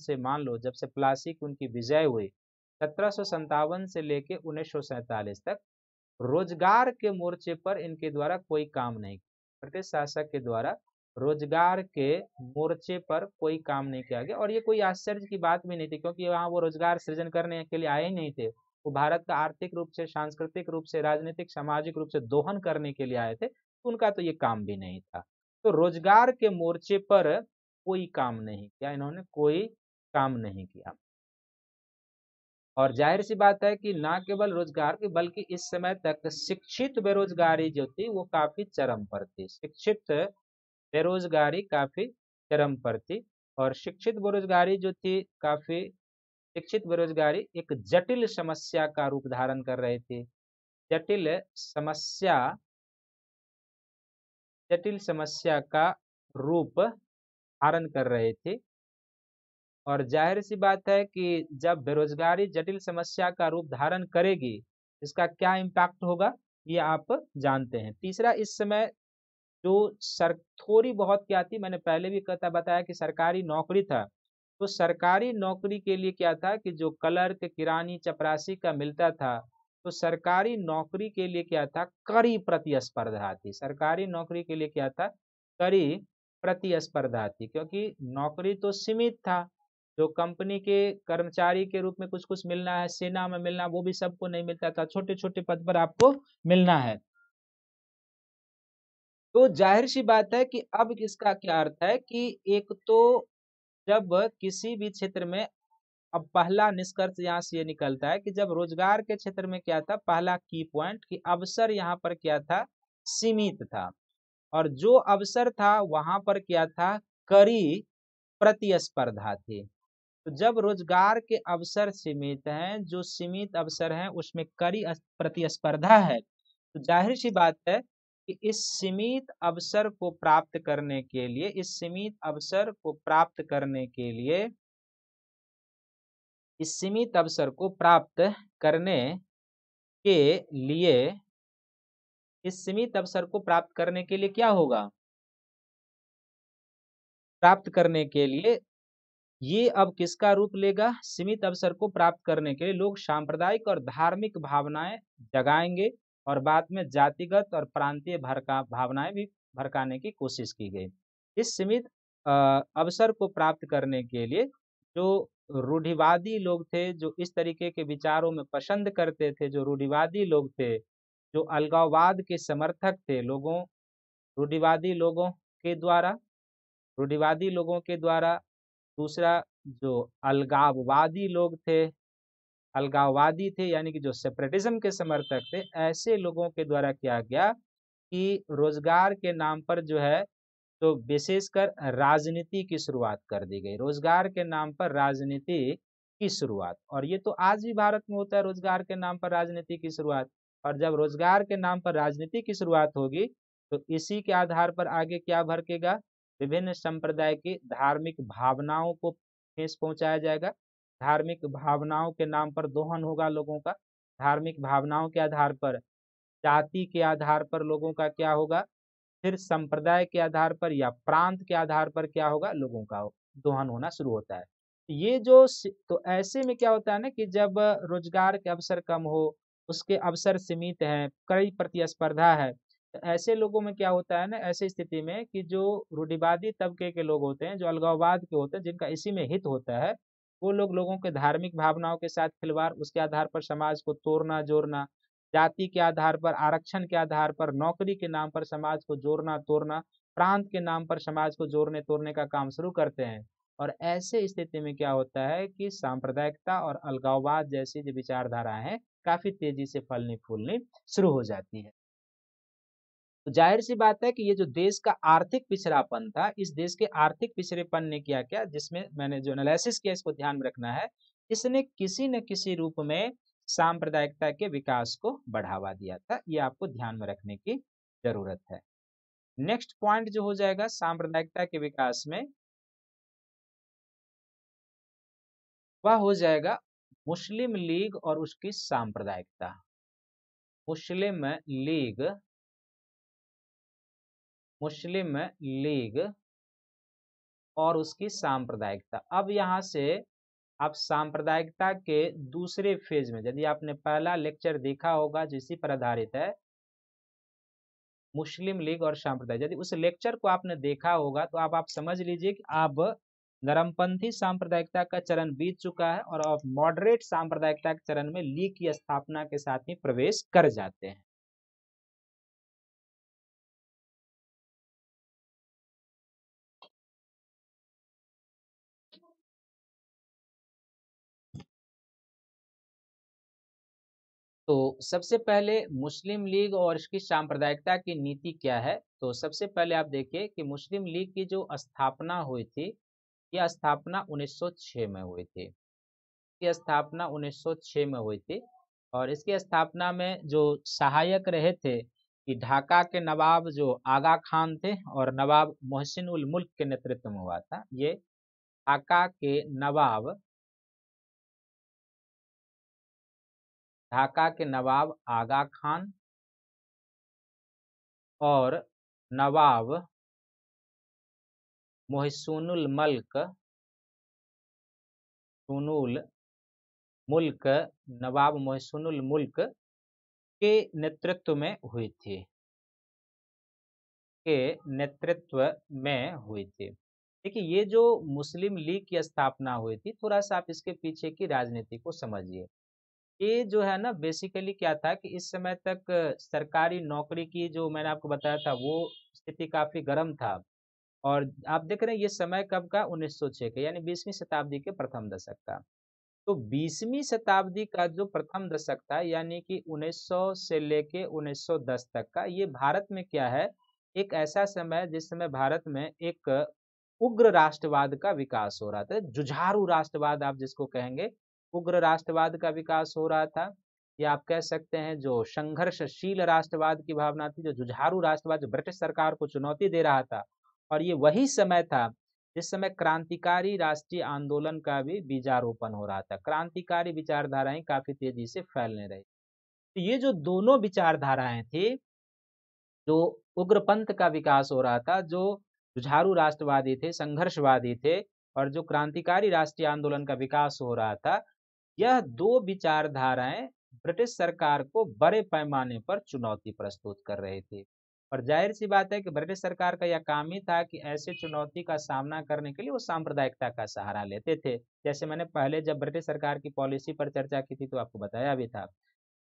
से मान लो जब से प्लासी की उनकी विजय हुई सत्रह से लेके उन्नीस तक रोजगार के मोर्चे पर इनके द्वारा कोई काम नहीं ब्रिटिश शासक के द्वारा रोजगार के मोर्चे पर कोई काम नहीं किया गया और ये कोई आश्चर्य की बात भी नहीं थी क्योंकि वहाँ वो रोजगार सृजन करने के लिए आए ही नहीं थे वो भारत का आर्थिक रूप से सांस्कृतिक रूप से राजनीतिक सामाजिक रूप से दोहन करने के लिए आए थे उनका तो ये काम भी नहीं था तो रोजगार के मोर्चे पर कोई काम नहीं किया इन्होंने कोई काम नहीं किया और जाहिर सी बात है कि ना केवल रोजगार की बल्कि इस समय तक शिक्षित बेरोजगारी जो थी वो काफी चरम पर थी शिक्षित बेरोजगारी काफी चरम पर थी और शिक्षित बेरोजगारी जो थी काफी शिक्षित बेरोजगारी एक जटिल समस्या का रूप धारण कर रही थी जटिल समस्या जटिल समस्या का रूप धारण कर रहे थे और जाहिर सी बात है कि जब बेरोजगारी जटिल समस्या का रूप धारण करेगी इसका क्या इम्पैक्ट होगा ये आप जानते हैं तीसरा इस समय जो सर थोड़ी बहुत क्या थी मैंने पहले भी कहता बताया कि सरकारी नौकरी था तो सरकारी नौकरी के लिए क्या था कि जो क्लर्क किरानी चपरासी का मिलता था तो सरकारी नौकरी के लिए क्या था कड़ी प्रतिस्पर्धा थी सरकारी नौकरी के लिए क्या था कड़ी प्रतिस्पर्धा थी क्योंकि नौकरी तो सीमित था जो कंपनी के कर्मचारी के रूप में कुछ कुछ मिलना है सेना में मिलना वो भी सबको नहीं मिलता था छोटे छोटे पद पर आपको मिलना है तो जाहिर सी बात है कि अब इसका क्या अर्थ है कि एक तो जब किसी भी क्षेत्र में अब पहला निष्कर्ष यहाँ से ये निकलता है कि जब रोजगार के क्षेत्र में क्या था पहला की पॉइंट कि अवसर यहाँ पर क्या था सीमित था और जो अवसर था वहां पर क्या था कड़ी प्रतिस्पर्धा थी तो जब रोजगार के अवसर सीमित हैं जो सीमित अवसर हैं उसमें कड़ी प्रतिस्पर्धा है तो जाहिर सी बात है कि इस सीमित अवसर को प्राप्त करने के लिए इस सीमित अवसर को प्राप्त करने के लिए इस सीमित अवसर को प्राप्त करने के लिए इस सीमित अवसर को प्राप्त करने के लिए क्या होगा प्राप्त करने के लिए ये अब किसका रूप लेगा सीमित अवसर को प्राप्त करने के लिए लोग सांप्रदायिक और धार्मिक भावनाएं जगाएंगे और बाद में जातिगत और प्रांतीय भरका भावनाएं भी भड़काने की कोशिश की गई इस सीमित अवसर को प्राप्त करने के लिए जो रूढ़िवादी लोग थे जो इस तरीके के विचारों में पसंद करते थे जो रूढ़िवादी लोग थे जो अलगाववाद के समर्थक थे लोगों रूढ़िवादी लोगों के द्वारा रूढ़िवादी लोगों के द्वारा दूसरा जो अलगाववादी लोग थे अलगाववादी थे यानी कि जो सेपरेटिज्म के समर्थक थे ऐसे लोगों के द्वारा किया गया कि रोजगार के नाम पर जो है तो विशेषकर राजनीति की शुरुआत कर दी गई रोजगार के नाम पर राजनीति की शुरुआत और ये तो आज भी भारत में होता है रोजगार के नाम पर राजनीति की शुरुआत और जब रोजगार के नाम पर राजनीति की शुरुआत होगी तो इसी के आधार पर आगे क्या भरकेगा विभिन्न संप्रदाय की धार्मिक भावनाओं को ठेस पहुंचाया जाएगा धार्मिक भावनाओं के नाम पर दोहन होगा लोगों का धार्मिक भावनाओं के आधार पर जाति के आधार पर लोगों का क्या होगा फिर संप्रदाय के आधार पर या प्रांत के आधार पर क्या होगा लोगों का दोहन होना शुरू होता है तो ये जो तो ऐसे में क्या होता है ना कि जब रोजगार के अवसर कम हो उसके अवसर सीमित हैं कई प्रतिस्पर्धा है तो ऐसे लोगों में क्या होता है ना ऐसे स्थिति में कि जो रूढ़िवादी तबके के लोग होते हैं जो अलगाववाद के होते हैं जिनका इसी में हित होता है वो लोग लोगों के धार्मिक भावनाओं के साथ खिलवाड़ उसके आधार पर समाज को तोड़ना जोड़ना जाति के आधार पर आरक्षण के आधार पर नौकरी के नाम पर समाज को जोड़ना तोड़ना प्रांत के नाम पर समाज को जोड़ने तोड़ने का काम शुरू करते हैं और ऐसे स्थिति में क्या होता है कि सांप्रदायिकता और अलगाववाद जैसी जो विचारधाराएं हैं काफी तेजी से फलनी फूलनी शुरू हो जाती है तो जाहिर सी बात है कि ये जो देश का आर्थिक पिछड़ापन था इस देश के आर्थिक पिछड़ेपन ने किया क्या जिसमें मैंने जो एनालिसिस किया इसको ध्यान में रखना है इसने किसी न किसी रूप में सांप्रदायिकता के विकास को बढ़ावा दिया था ये आपको ध्यान में रखने की जरूरत है नेक्स्ट पॉइंट जो हो जाएगा सांप्रदायिकता के विकास में वह हो जाएगा मुस्लिम लीग और उसकी सांप्रदायिकता मुस्लिम लीग मुस्लिम लीग और उसकी सांप्रदायिकता अब यहाँ से आप सांप्रदायिकता के दूसरे फेज में यदि आपने पहला लेक्चर देखा होगा जिस पर आधारित है मुस्लिम लीग और सांप्रदायिक यदि उस लेक्चर को आपने देखा होगा तो आप आप समझ लीजिए कि अब नरमपंथी सांप्रदायिकता का चरण बीत चुका है और आप मॉडरेट सांप्रदायिकता के चरण में लीग की स्थापना के साथ ही प्रवेश कर जाते हैं तो सबसे पहले मुस्लिम लीग और इसकी सांप्रदायिकता की नीति क्या है तो सबसे पहले आप देखिए कि मुस्लिम लीग की जो स्थापना हुई थी यह स्थापना 1906 में हुई थी इसकी स्थापना 1906 में हुई थी और इसकी स्थापना में जो सहायक रहे थे कि ढाका के नवाब जो आगा खान थे और नवाब मोहसिन उल मुल्क के नेतृत्व में हुआ था ये ढाका के नवाब ढाका के नवाब आगा खान और नवाब मोहसूनुल मल्क सुनुल मुल्क नवाब मोहसूनुल मुल्क के नेतृत्व में हुई थी के नेतृत्व में हुई थी देखिए ये जो मुस्लिम लीग की स्थापना हुई थी थोड़ा सा आप इसके पीछे की राजनीति को समझिए ये जो है ना बेसिकली क्या था कि इस समय तक सरकारी नौकरी की जो मैंने आपको बताया था वो स्थिति काफी गर्म था और आप देख रहे हैं ये समय कब का 1906 का यानी बीसवीं शताब्दी के प्रथम दशक का तो बीसवीं शताब्दी का जो प्रथम दशक था यानी कि 1900 से लेके 1910 तक का ये भारत में क्या है एक ऐसा समय जिस समय भारत में एक उग्र राष्ट्रवाद का विकास हो रहा था जुझारू राष्ट्रवाद आप जिसको कहेंगे उग्र राष्ट्रवाद का विकास हो रहा था या आप कह सकते हैं जो संघर्षशील राष्ट्रवाद की भावना थी जो जुझारू राष्ट्रवाद जो ब्रिटिश सरकार को चुनौती दे रहा था और ये वही समय था जिस समय क्रांतिकारी राष्ट्रीय आंदोलन का भी बीजारोपण हो रहा था क्रांतिकारी विचारधाराएं काफी तेजी से फैलने रही तो ये जो दोनों विचारधाराएं थी जो उग्रपंथ का विकास हो रहा था जो जुझारू राष्ट्रवादी थे संघर्षवादी थे और जो क्रांतिकारी राष्ट्रीय आंदोलन का विकास हो रहा था यह दो विचारधाराएं ब्रिटिश सरकार को बड़े पैमाने पर चुनौती प्रस्तुत कर रहे थे और जाहिर सी बात है कि ब्रिटिश सरकार का यह काम ही था कि ऐसे चुनौती का सामना करने के लिए वो सांप्रदायिकता का सहारा लेते थे जैसे मैंने पहले जब ब्रिटिश सरकार की पॉलिसी पर चर्चा की थी तो आपको बताया भी था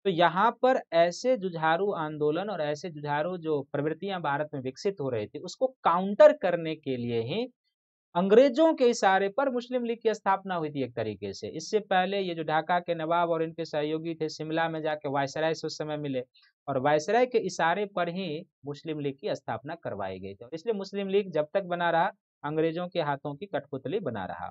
तो यहाँ पर ऐसे जुझारू आंदोलन और ऐसे जुझारू जो प्रवृत्तियां भारत में विकसित हो रही थी उसको काउंटर करने के लिए ही अंग्रेजों के इशारे पर मुस्लिम लीग की स्थापना हुई थी एक तरीके से इससे पहले ये जो ढाका के नवाब और इनके सहयोगी थे शिमला में जाके वायसराय से उस समय मिले और वायसराय के इशारे पर ही मुस्लिम लीग की स्थापना करवाई गई थी इसलिए मुस्लिम लीग जब तक बना रहा अंग्रेजों के हाथों की कठपुतली बना रहा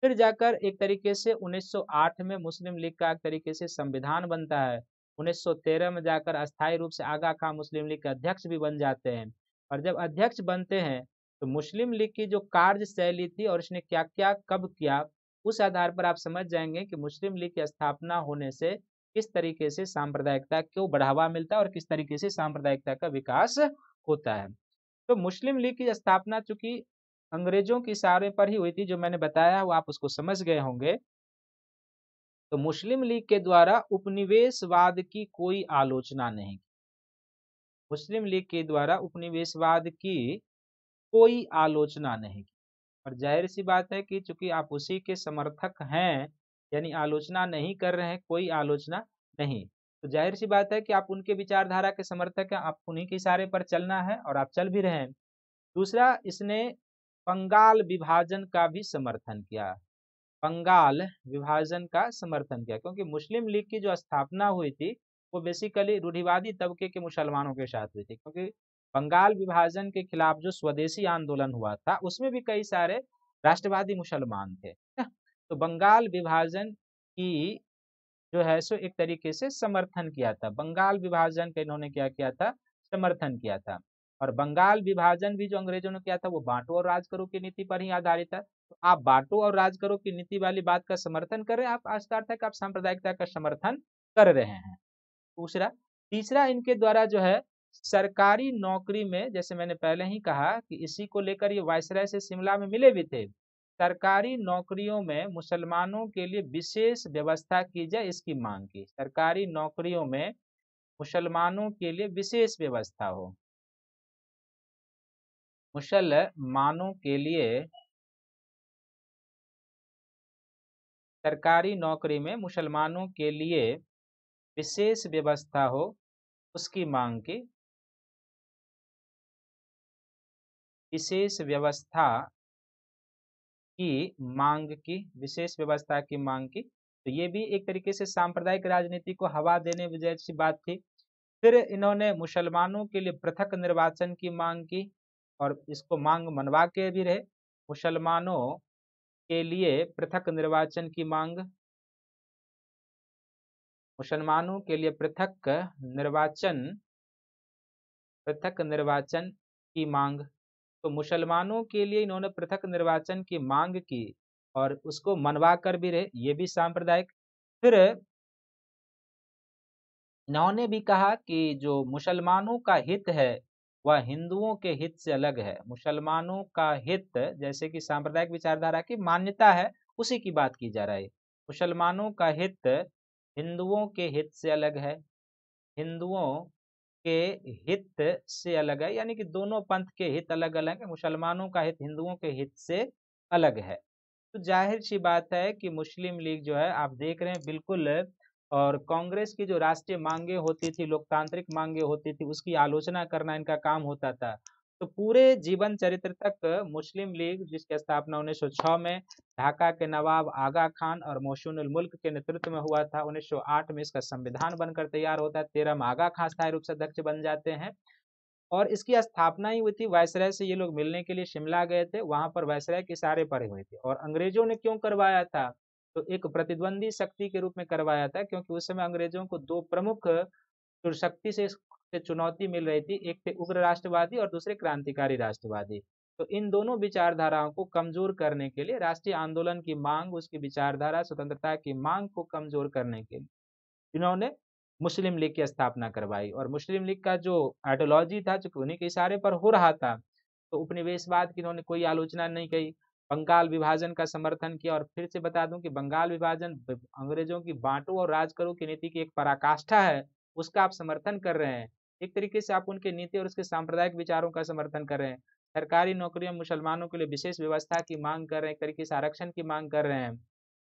फिर जाकर एक तरीके से 1908 में मुस्लिम लीग का एक तरीके से संविधान बनता है 1913 में जाकर अस्थायी रूप से आगा खां मुस्लिम लीग के अध्यक्ष भी बन जाते हैं और जब अध्यक्ष बनते हैं तो मुस्लिम लीग की जो कार्य शैली थी और इसने क्या क्या कब किया उस आधार पर आप समझ जाएंगे कि मुस्लिम लीग की स्थापना होने से किस तरीके से सांप्रदायिकता को बढ़ावा मिलता है और किस तरीके से सांप्रदायिकता का विकास होता है तो मुस्लिम लीग की स्थापना चूंकि अंग्रेजों के इशारे पर ही हुई थी जो मैंने बताया वो आप उसको समझ गए होंगे तो मुस्लिम लीग के द्वारा उपनिवेशवाद की कोई आलोचना नहीं मुस्लिम लीग के द्वारा उपनिवेशवाद की कोई आलोचना नहीं की और जाहिर सी बात है कि चूंकि आप उसी के समर्थक हैं यानी आलोचना नहीं कर रहे हैं कोई आलोचना नहीं तो जाहिर सी बात है कि आप उनके विचारधारा के समर्थक हैं आप उन्हीं के इशारे पर चलना है और आप चल भी रहे हैं दूसरा इसने पंगाल विभाजन का भी समर्थन किया बंगाल विभाजन का समर्थन किया क्योंकि मुस्लिम लीग की जो स्थापना हुई थी वो बेसिकली रूढ़िवादी तबके के मुसलमानों के साथ हुई थी क्योंकि बंगाल विभाजन के खिलाफ जो स्वदेशी आंदोलन हुआ था उसमें भी कई सारे राष्ट्रवादी मुसलमान थे तो बंगाल विभाजन की जो है सो एक तरीके से समर्थन किया था बंगाल विभाजन का इन्होंने क्या किया था समर्थन किया था और बंगाल विभाजन भी जो अंग्रेजों ने किया था वो बांटो और राज करो की नीति पर ही आधारित है तो आप बांटो और राज करो की नीति वाली बात का समर्थन कर रहे हैं आप आज का अर्थ कि आप सांप्रदायिकता का समर्थन कर रहे हैं दूसरा तीसरा इनके द्वारा जो है सरकारी नौकरी में जैसे मैंने पहले ही कहा कि इसी को लेकर ये वायसराय से शिमला में मिले भी थे सरकारी नौकरियों में मुसलमानों के लिए विशेष व्यवस्था की जाए इसकी मांग की सरकारी नौकरियों में मुसलमानों के लिए विशेष व्यवस्था हो मुसलमानों के लिए सरकारी नौकरी में मुसलमानों के लिए विशेष व्यवस्था हो उसकी मांग की विशेष व्यवस्था की मांग की विशेष व्यवस्था की मांग की तो ये भी एक तरीके से सांप्रदायिक राजनीति को हवा देने जैसी बात थी फिर इन्होंने मुसलमानों के लिए पृथक निर्वाचन की मांग की और इसको मांग मनवा के भी रहे मुसलमानों के लिए पृथक निर्वाचन की मांग मुसलमानों के लिए पृथक निर्वाचन पृथक निर्वाचन की मांग तो मुसलमानों के लिए इन्होंने पृथक निर्वाचन की मांग की और उसको मनवा कर भी रहे ये भी सांप्रदायिक फिर इन्होंने भी कहा कि जो मुसलमानों का हित है वह हिंदुओं के हित से अलग है मुसलमानों का हित जैसे कि सांप्रदायिक विचारधारा की मान्यता है उसी की बात की जा रही है मुसलमानों का हित हिंदुओं के हित से अलग है हिंदुओं के हित से अलग है यानी कि दोनों पंथ के हित अलग अलग है मुसलमानों का हित हिंदुओं के हित से अलग है तो जाहिर सी बात है कि मुस्लिम लीग जो है आप देख रहे हैं बिल्कुल और कांग्रेस की जो राष्ट्रीय मांगे होती थी लोकतांत्रिक मांगे होती थी उसकी आलोचना करना इनका काम होता था तो पूरे जीवन चरित्र तक मुस्लिम लीग जिसकी स्थापना 1906 में ढाका के नवाब आगा खान और मोहसिन मुल्क के नेतृत्व में हुआ था 1908 में इसका संविधान बनकर तैयार होता है तेरह आगा खान स्थायी रूप से अध्यक्ष बन जाते हैं और इसकी स्थापना ही हुई थी वायसराय से ये लोग मिलने के लिए शिमला गए थे वहां पर वायसराय के सारे पर हुए थे और अंग्रेजों ने क्यों करवाया था तो एक प्रतिद्वंदी शक्ति के रूप में करवाया था क्योंकि उस समय अंग्रेजों को दो प्रमुख शक्ति से से चुनौती मिल रही थी एक थे उग्र राष्ट्रवादी और दूसरे क्रांतिकारी राष्ट्रवादी तो इन दोनों विचारधाराओं को कमजोर करने के लिए राष्ट्रीय आंदोलन की मांग उसकी विचारधारा स्वतंत्रता की मांग को कमजोर करने के लिए इन्होंने मुस्लिम लीग की स्थापना करवाई और मुस्लिम लीग का जो आइडियोलॉजी था जो उन्हीं के इशारे पर हो रहा था तो उपनिवेशवाद की इन्होंने कोई आलोचना नहीं की बंगाल विभाजन का समर्थन किया और फिर से बता दूं कि बंगाल विभाजन अंग्रेजों की बांटो और राज करो की नीति की एक पराकाष्ठा है उसका आप समर्थन कर रहे हैं एक तरीके से आप उनके नीति और उसके सांप्रदायिक विचारों का समर्थन कर रहे हैं सरकारी नौकरियों में मुसलमानों के लिए विशेष व्यवस्था की मांग कर रहे हैं एक तरीके से आरक्षण की मांग कर रहे हैं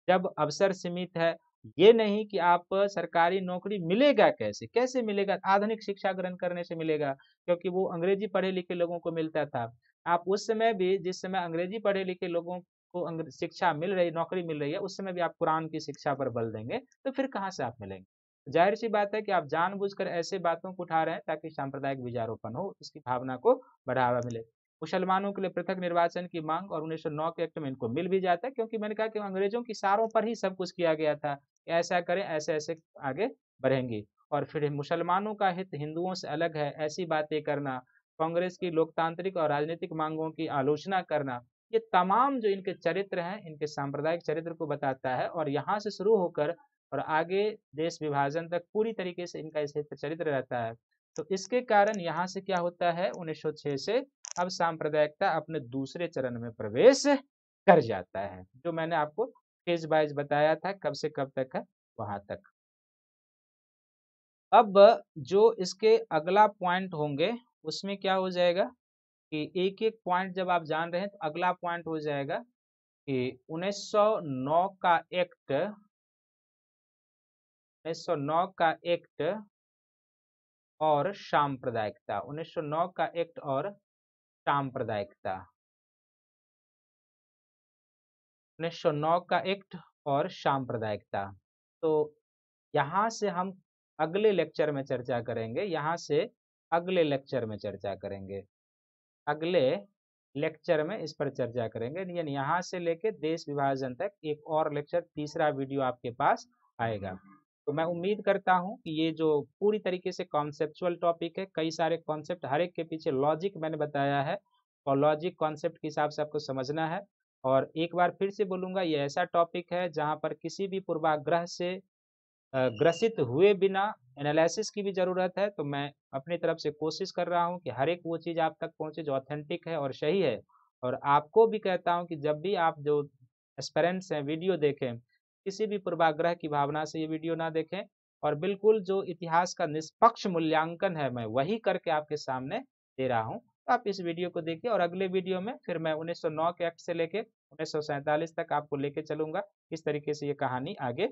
जब अवसर सीमित है ये नहीं कि आप सरकारी नौकरी मिलेगा कैसे कैसे मिलेगा आधुनिक शिक्षा ग्रहण करने से मिलेगा क्योंकि वो अंग्रेजी पढ़े लिखे लोगों को मिलता था आप उस समय भी जिस समय अंग्रेजी पढ़े लिखे लोगों को शिक्षा मिल रही नौकरी मिल रही है उस समय भी आप कुरान की शिक्षा पर बल देंगे तो फिर कहाँ से आप मिलेंगे जाहिर सी बात है कि आप जानबूझकर ऐसे बातों को उठा रहे हैं ताकि सांप्रदायिक विजारोपण हो इसकी भावना को बढ़ावा मिले मुसलमानों के लिए पृथक निर्वाचन की मांग और 1909 के एक्ट में इनको मिल भी जाता है क्योंकि मैंने कहा कि अंग्रेजों की सारों पर ही सब कुछ किया गया था ऐसा करें ऐसे ऐसे आगे बढ़ेंगे और फिर मुसलमानों का हित हिंदुओं से अलग है ऐसी बातें करना कांग्रेस की लोकतांत्रिक और राजनीतिक मांगों की आलोचना करना ये तमाम जो इनके चरित्र हैं इनके सांप्रदायिक चरित्र को बताता है और यहाँ से शुरू होकर और आगे देश विभाजन तक पूरी तरीके से इनका इसे चरित्र रहता है तो इसके कारण यहाँ से क्या होता है 1906 से अब सांप्रदायिकता अपने दूसरे चरण में प्रवेश कर जाता है जो मैंने आपको फेज बाइज बताया था कब से कब तक है वहां तक अब जो इसके अगला पॉइंट होंगे उसमें क्या हो जाएगा कि एक एक पॉइंट जब आप जान रहे हैं तो अगला पॉइंट हो जाएगा कि 1909 का एक्ट 1909 का एक्ट और सांप्रदायिकता 1909 का एक्ट और सांप्रदायिकता 1909 का एक्ट और सांप्रदायिकता तो यहाँ से हम अगले लेक्चर में चर्चा करेंगे यहाँ से अगले लेक्चर में चर्चा करेंगे अगले लेक्चर में इस पर चर्चा करेंगे यानी यहाँ से लेके देश विभाजन तक एक और लेक्चर तीसरा वीडियो आपके पास आएगा तो मैं उम्मीद करता हूं कि ये जो पूरी तरीके से कॉन्सेप्चुअल टॉपिक है कई सारे कॉन्सेप्ट हर एक के पीछे लॉजिक मैंने बताया है और लॉजिक कॉन्सेप्ट के हिसाब से आपको समझना है और एक बार फिर से बोलूँगा ये ऐसा टॉपिक है जहाँ पर किसी भी पूर्वाग्रह से ग्रसित हुए बिना एनालिसिस की भी ज़रूरत है तो मैं अपनी तरफ से कोशिश कर रहा हूँ कि हर एक वो चीज़ आप तक पहुँचे जो ऑथेंटिक है और सही है और आपको भी कहता हूँ कि जब भी आप जो एक्सपेरेंट्स हैं वीडियो देखें किसी भी पूर्वाग्रह की भावना से ये वीडियो ना देखें और बिल्कुल जो इतिहास का निष्पक्ष मूल्यांकन है मैं वही करके आपके सामने दे रहा हूँ तो आप इस वीडियो को देखिए और अगले वीडियो में फिर मैं 1909 के एक्ट से लेके उन्नीस तक आपको लेके चलूंगा इस तरीके से ये कहानी आगे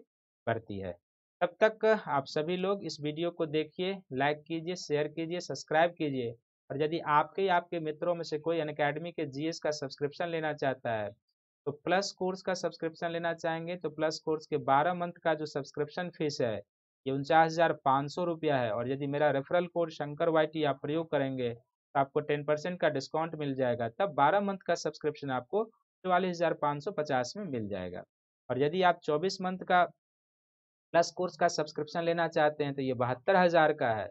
बढ़ती है तब तक आप सभी लोग इस वीडियो को देखिए लाइक कीजिए शेयर कीजिए सब्सक्राइब कीजिए और यदि आपके या आपके मित्रों में से कोई अन अकेडमी के जीएस का सब्सक्रिप्शन लेना चाहता है तो प्लस कोर्स का सब्सक्रिप्शन लेना चाहेंगे तो प्लस कोर्स के बारह मंथ का जो सब्सक्रिप्शन फीस है ये उनचास हज़ार पाँच सौ रुपया है और यदि मेरा रेफरल कोड शंकर वाई आप प्रयोग करेंगे तो आपको टेन परसेंट का डिस्काउंट मिल जाएगा तब बारह मंथ का सब्सक्रिप्शन आपको चौवालीस हज़ार पाँच सौ पचास में मिल जाएगा और यदि आप चौबीस मंथ का प्लस कोर्स का सब्सक्रिप्शन लेना चाहते हैं तो ये बहत्तर हज़ार का है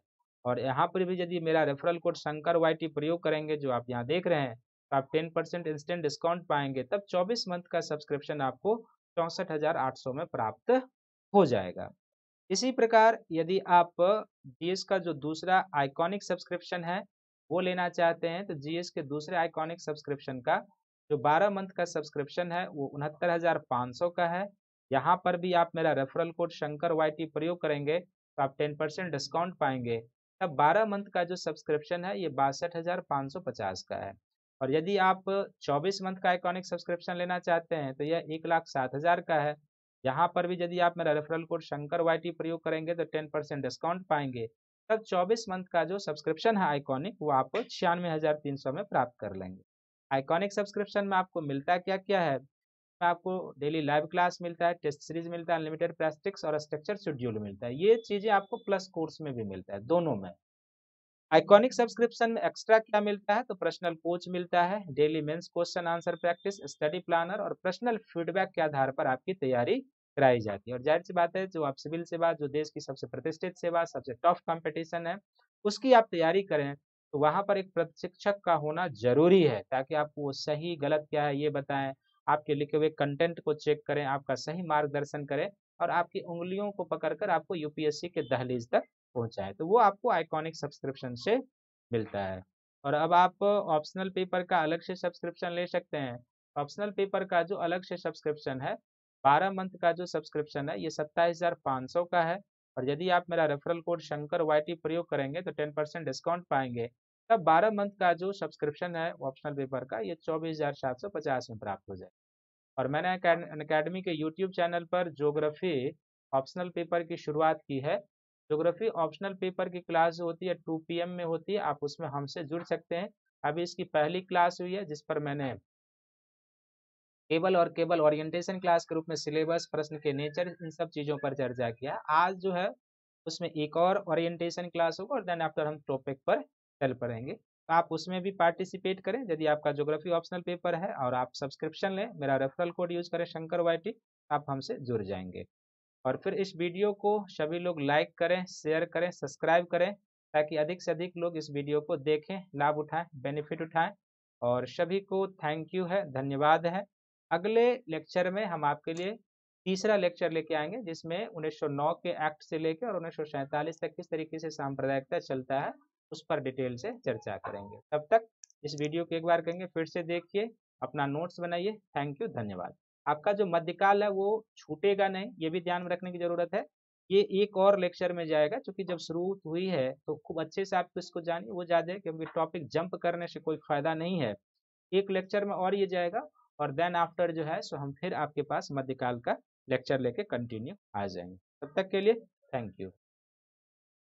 और यहाँ पर भी यदि मेरा रेफरल कोड शंकर वाई प्रयोग करेंगे जो आप यहाँ देख रहे हैं आप 10 परसेंट इंस्टेंट डिस्काउंट पाएंगे तब 24 मंथ का सब्सक्रिप्शन आपको चौंसठ में प्राप्त हो जाएगा इसी प्रकार यदि आप जीएस का जो दूसरा आइकॉनिक सब्सक्रिप्शन है वो लेना चाहते हैं तो जीएस के दूसरे आइकॉनिक सब्सक्रिप्शन का जो 12 मंथ का सब्सक्रिप्शन है वो उनहत्तर का है यहाँ पर भी आप मेरा रेफरल कोड शंकर वाई प्रयोग करेंगे तो आप टेन परसेंट डिस्काउंट पाएंगे तब 12 मंथ का जो सब्सक्रिप्शन है ये बासठ का है और यदि आप 24 मंथ का आइकॉनिक सब्सक्रिप्शन लेना चाहते हैं तो यह एक लाख सात हज़ार का है यहाँ पर भी यदि आप मेरा रेफरल कोड शंकर वाई प्रयोग करेंगे तो टेन परसेंट डिस्काउंट पाएंगे तब चौबीस मंथ का जो सब्सक्रिप्शन है आइकॉनिक वो आप छियानवे हज़ार तीन सौ में प्राप्त कर लेंगे आइकॉनिक सब्सक्रिप्शन में आपको मिलता क्या क्या है आपको डेली लाइव क्लास मिलता है टेस्ट सीरीज मिलता है अनलिमिटेड प्लास्टिक्स और स्ट्रक्चर शेड्यूल मिलता है ये चीज़ें आपको प्लस कोर्स में भी मिलता है दोनों में आइकॉनिक सब्सक्रिप्शन में एक्स्ट्रा क्या मिलता है तो पर्सनल कोच मिलता है daily mains question answer practice study planner और पर्सनल फीडबैक के आधार पर आपकी तैयारी कराई जाती है और जाहिर सी बात है जो आप सिविल सेवा जो देश की सबसे प्रतिष्ठित सेवा सबसे टफ कॉम्पिटिशन है उसकी आप तैयारी करें तो वहाँ पर एक प्रशिक्षक का होना जरूरी है ताकि आपको सही गलत क्या है ये बताएं आपके लिखे हुए कंटेंट को चेक करें आपका सही मार्गदर्शन करें और आपकी उंगलियों को पकड़कर आपको यूपीएससी के दहलीज तक पहुंचा है तो वो आपको आइकॉनिक सब्सक्रिप्शन से मिलता है और अब आप ऑप्शनल पेपर का अलग से सब्सक्रिप्शन ले सकते हैं ऑप्शनल पेपर का जो अलग से सब्सक्रिप्शन है बारह मंथ का जो सब्सक्रिप्शन है ये सत्ताईस हज़ार पाँच सौ का है और यदि आप मेरा रेफरल कोड शंकर वाई प्रयोग करेंगे तो टेन परसेंट डिस्काउंट पाएंगे तब बारह मंथ का जो सब्सक्रिप्शन है ऑप्शनल पेपर का ये चौबीस हज़ार सात सौ पचास में प्राप्त हो जाए और मैंने अकेडमी के यूट्यूब चैनल पर जोग्राफी ऑप्शनल पेपर की शुरुआत की है जोग्राफी ऑप्शनल पेपर की क्लास होती है टू पी में होती है आप उसमें हमसे जुड़ सकते हैं अभी इसकी पहली क्लास हुई है जिस पर मैंने केबल और केबल ओरिएंटेशन क्लास के रूप में सिलेबस प्रश्न के नेचर इन सब चीज़ों पर चर्चा किया आज जो है उसमें एक और ओरिएंटेशन क्लास होगा और देन आफ्टर हम टॉपिक पर चल पड़ेंगे तो आप उसमें भी पार्टिसिपेट करें यदि आपका ज्योग्राफी ऑप्शनल पेपर है और आप सब्सक्रिप्शन लें मेरा रेफरल कोड यूज करें शंकर वाई आप हमसे जुड़ जाएंगे और फिर इस वीडियो को सभी लोग लाइक करें शेयर करें सब्सक्राइब करें ताकि अधिक से अधिक लोग इस वीडियो को देखें लाभ उठाएं बेनिफिट उठाएं और सभी को थैंक यू है धन्यवाद है अगले लेक्चर में हम आपके लिए तीसरा लेक्चर लेके आएंगे जिसमें 1909 के एक्ट से लेकर और उन्नीस तक किस तरीके से सांप्रदायिकता चलता है उस पर डिटेल से चर्चा करेंगे तब तक इस वीडियो को एक बार कहेंगे फिर से देखिए अपना नोट्स बनाइए थैंक यू धन्यवाद आपका जो मध्यकाल है वो छूटेगा नहीं ये भी ध्यान में रखने की जरूरत है ये एक और लेक्चर में जाएगा क्योंकि जब शुरू हुई है तो खूब अच्छे से आपको इसको जानिए वो जाए क्योंकि टॉपिक जंप करने से कोई फायदा नहीं है एक लेक्चर में और ये जाएगा और देन आफ्टर जो है सो हम फिर आपके पास मध्यकाल का लेक्चर लेके कंटिन्यू आ जाएंगे तब तक के लिए थैंक यू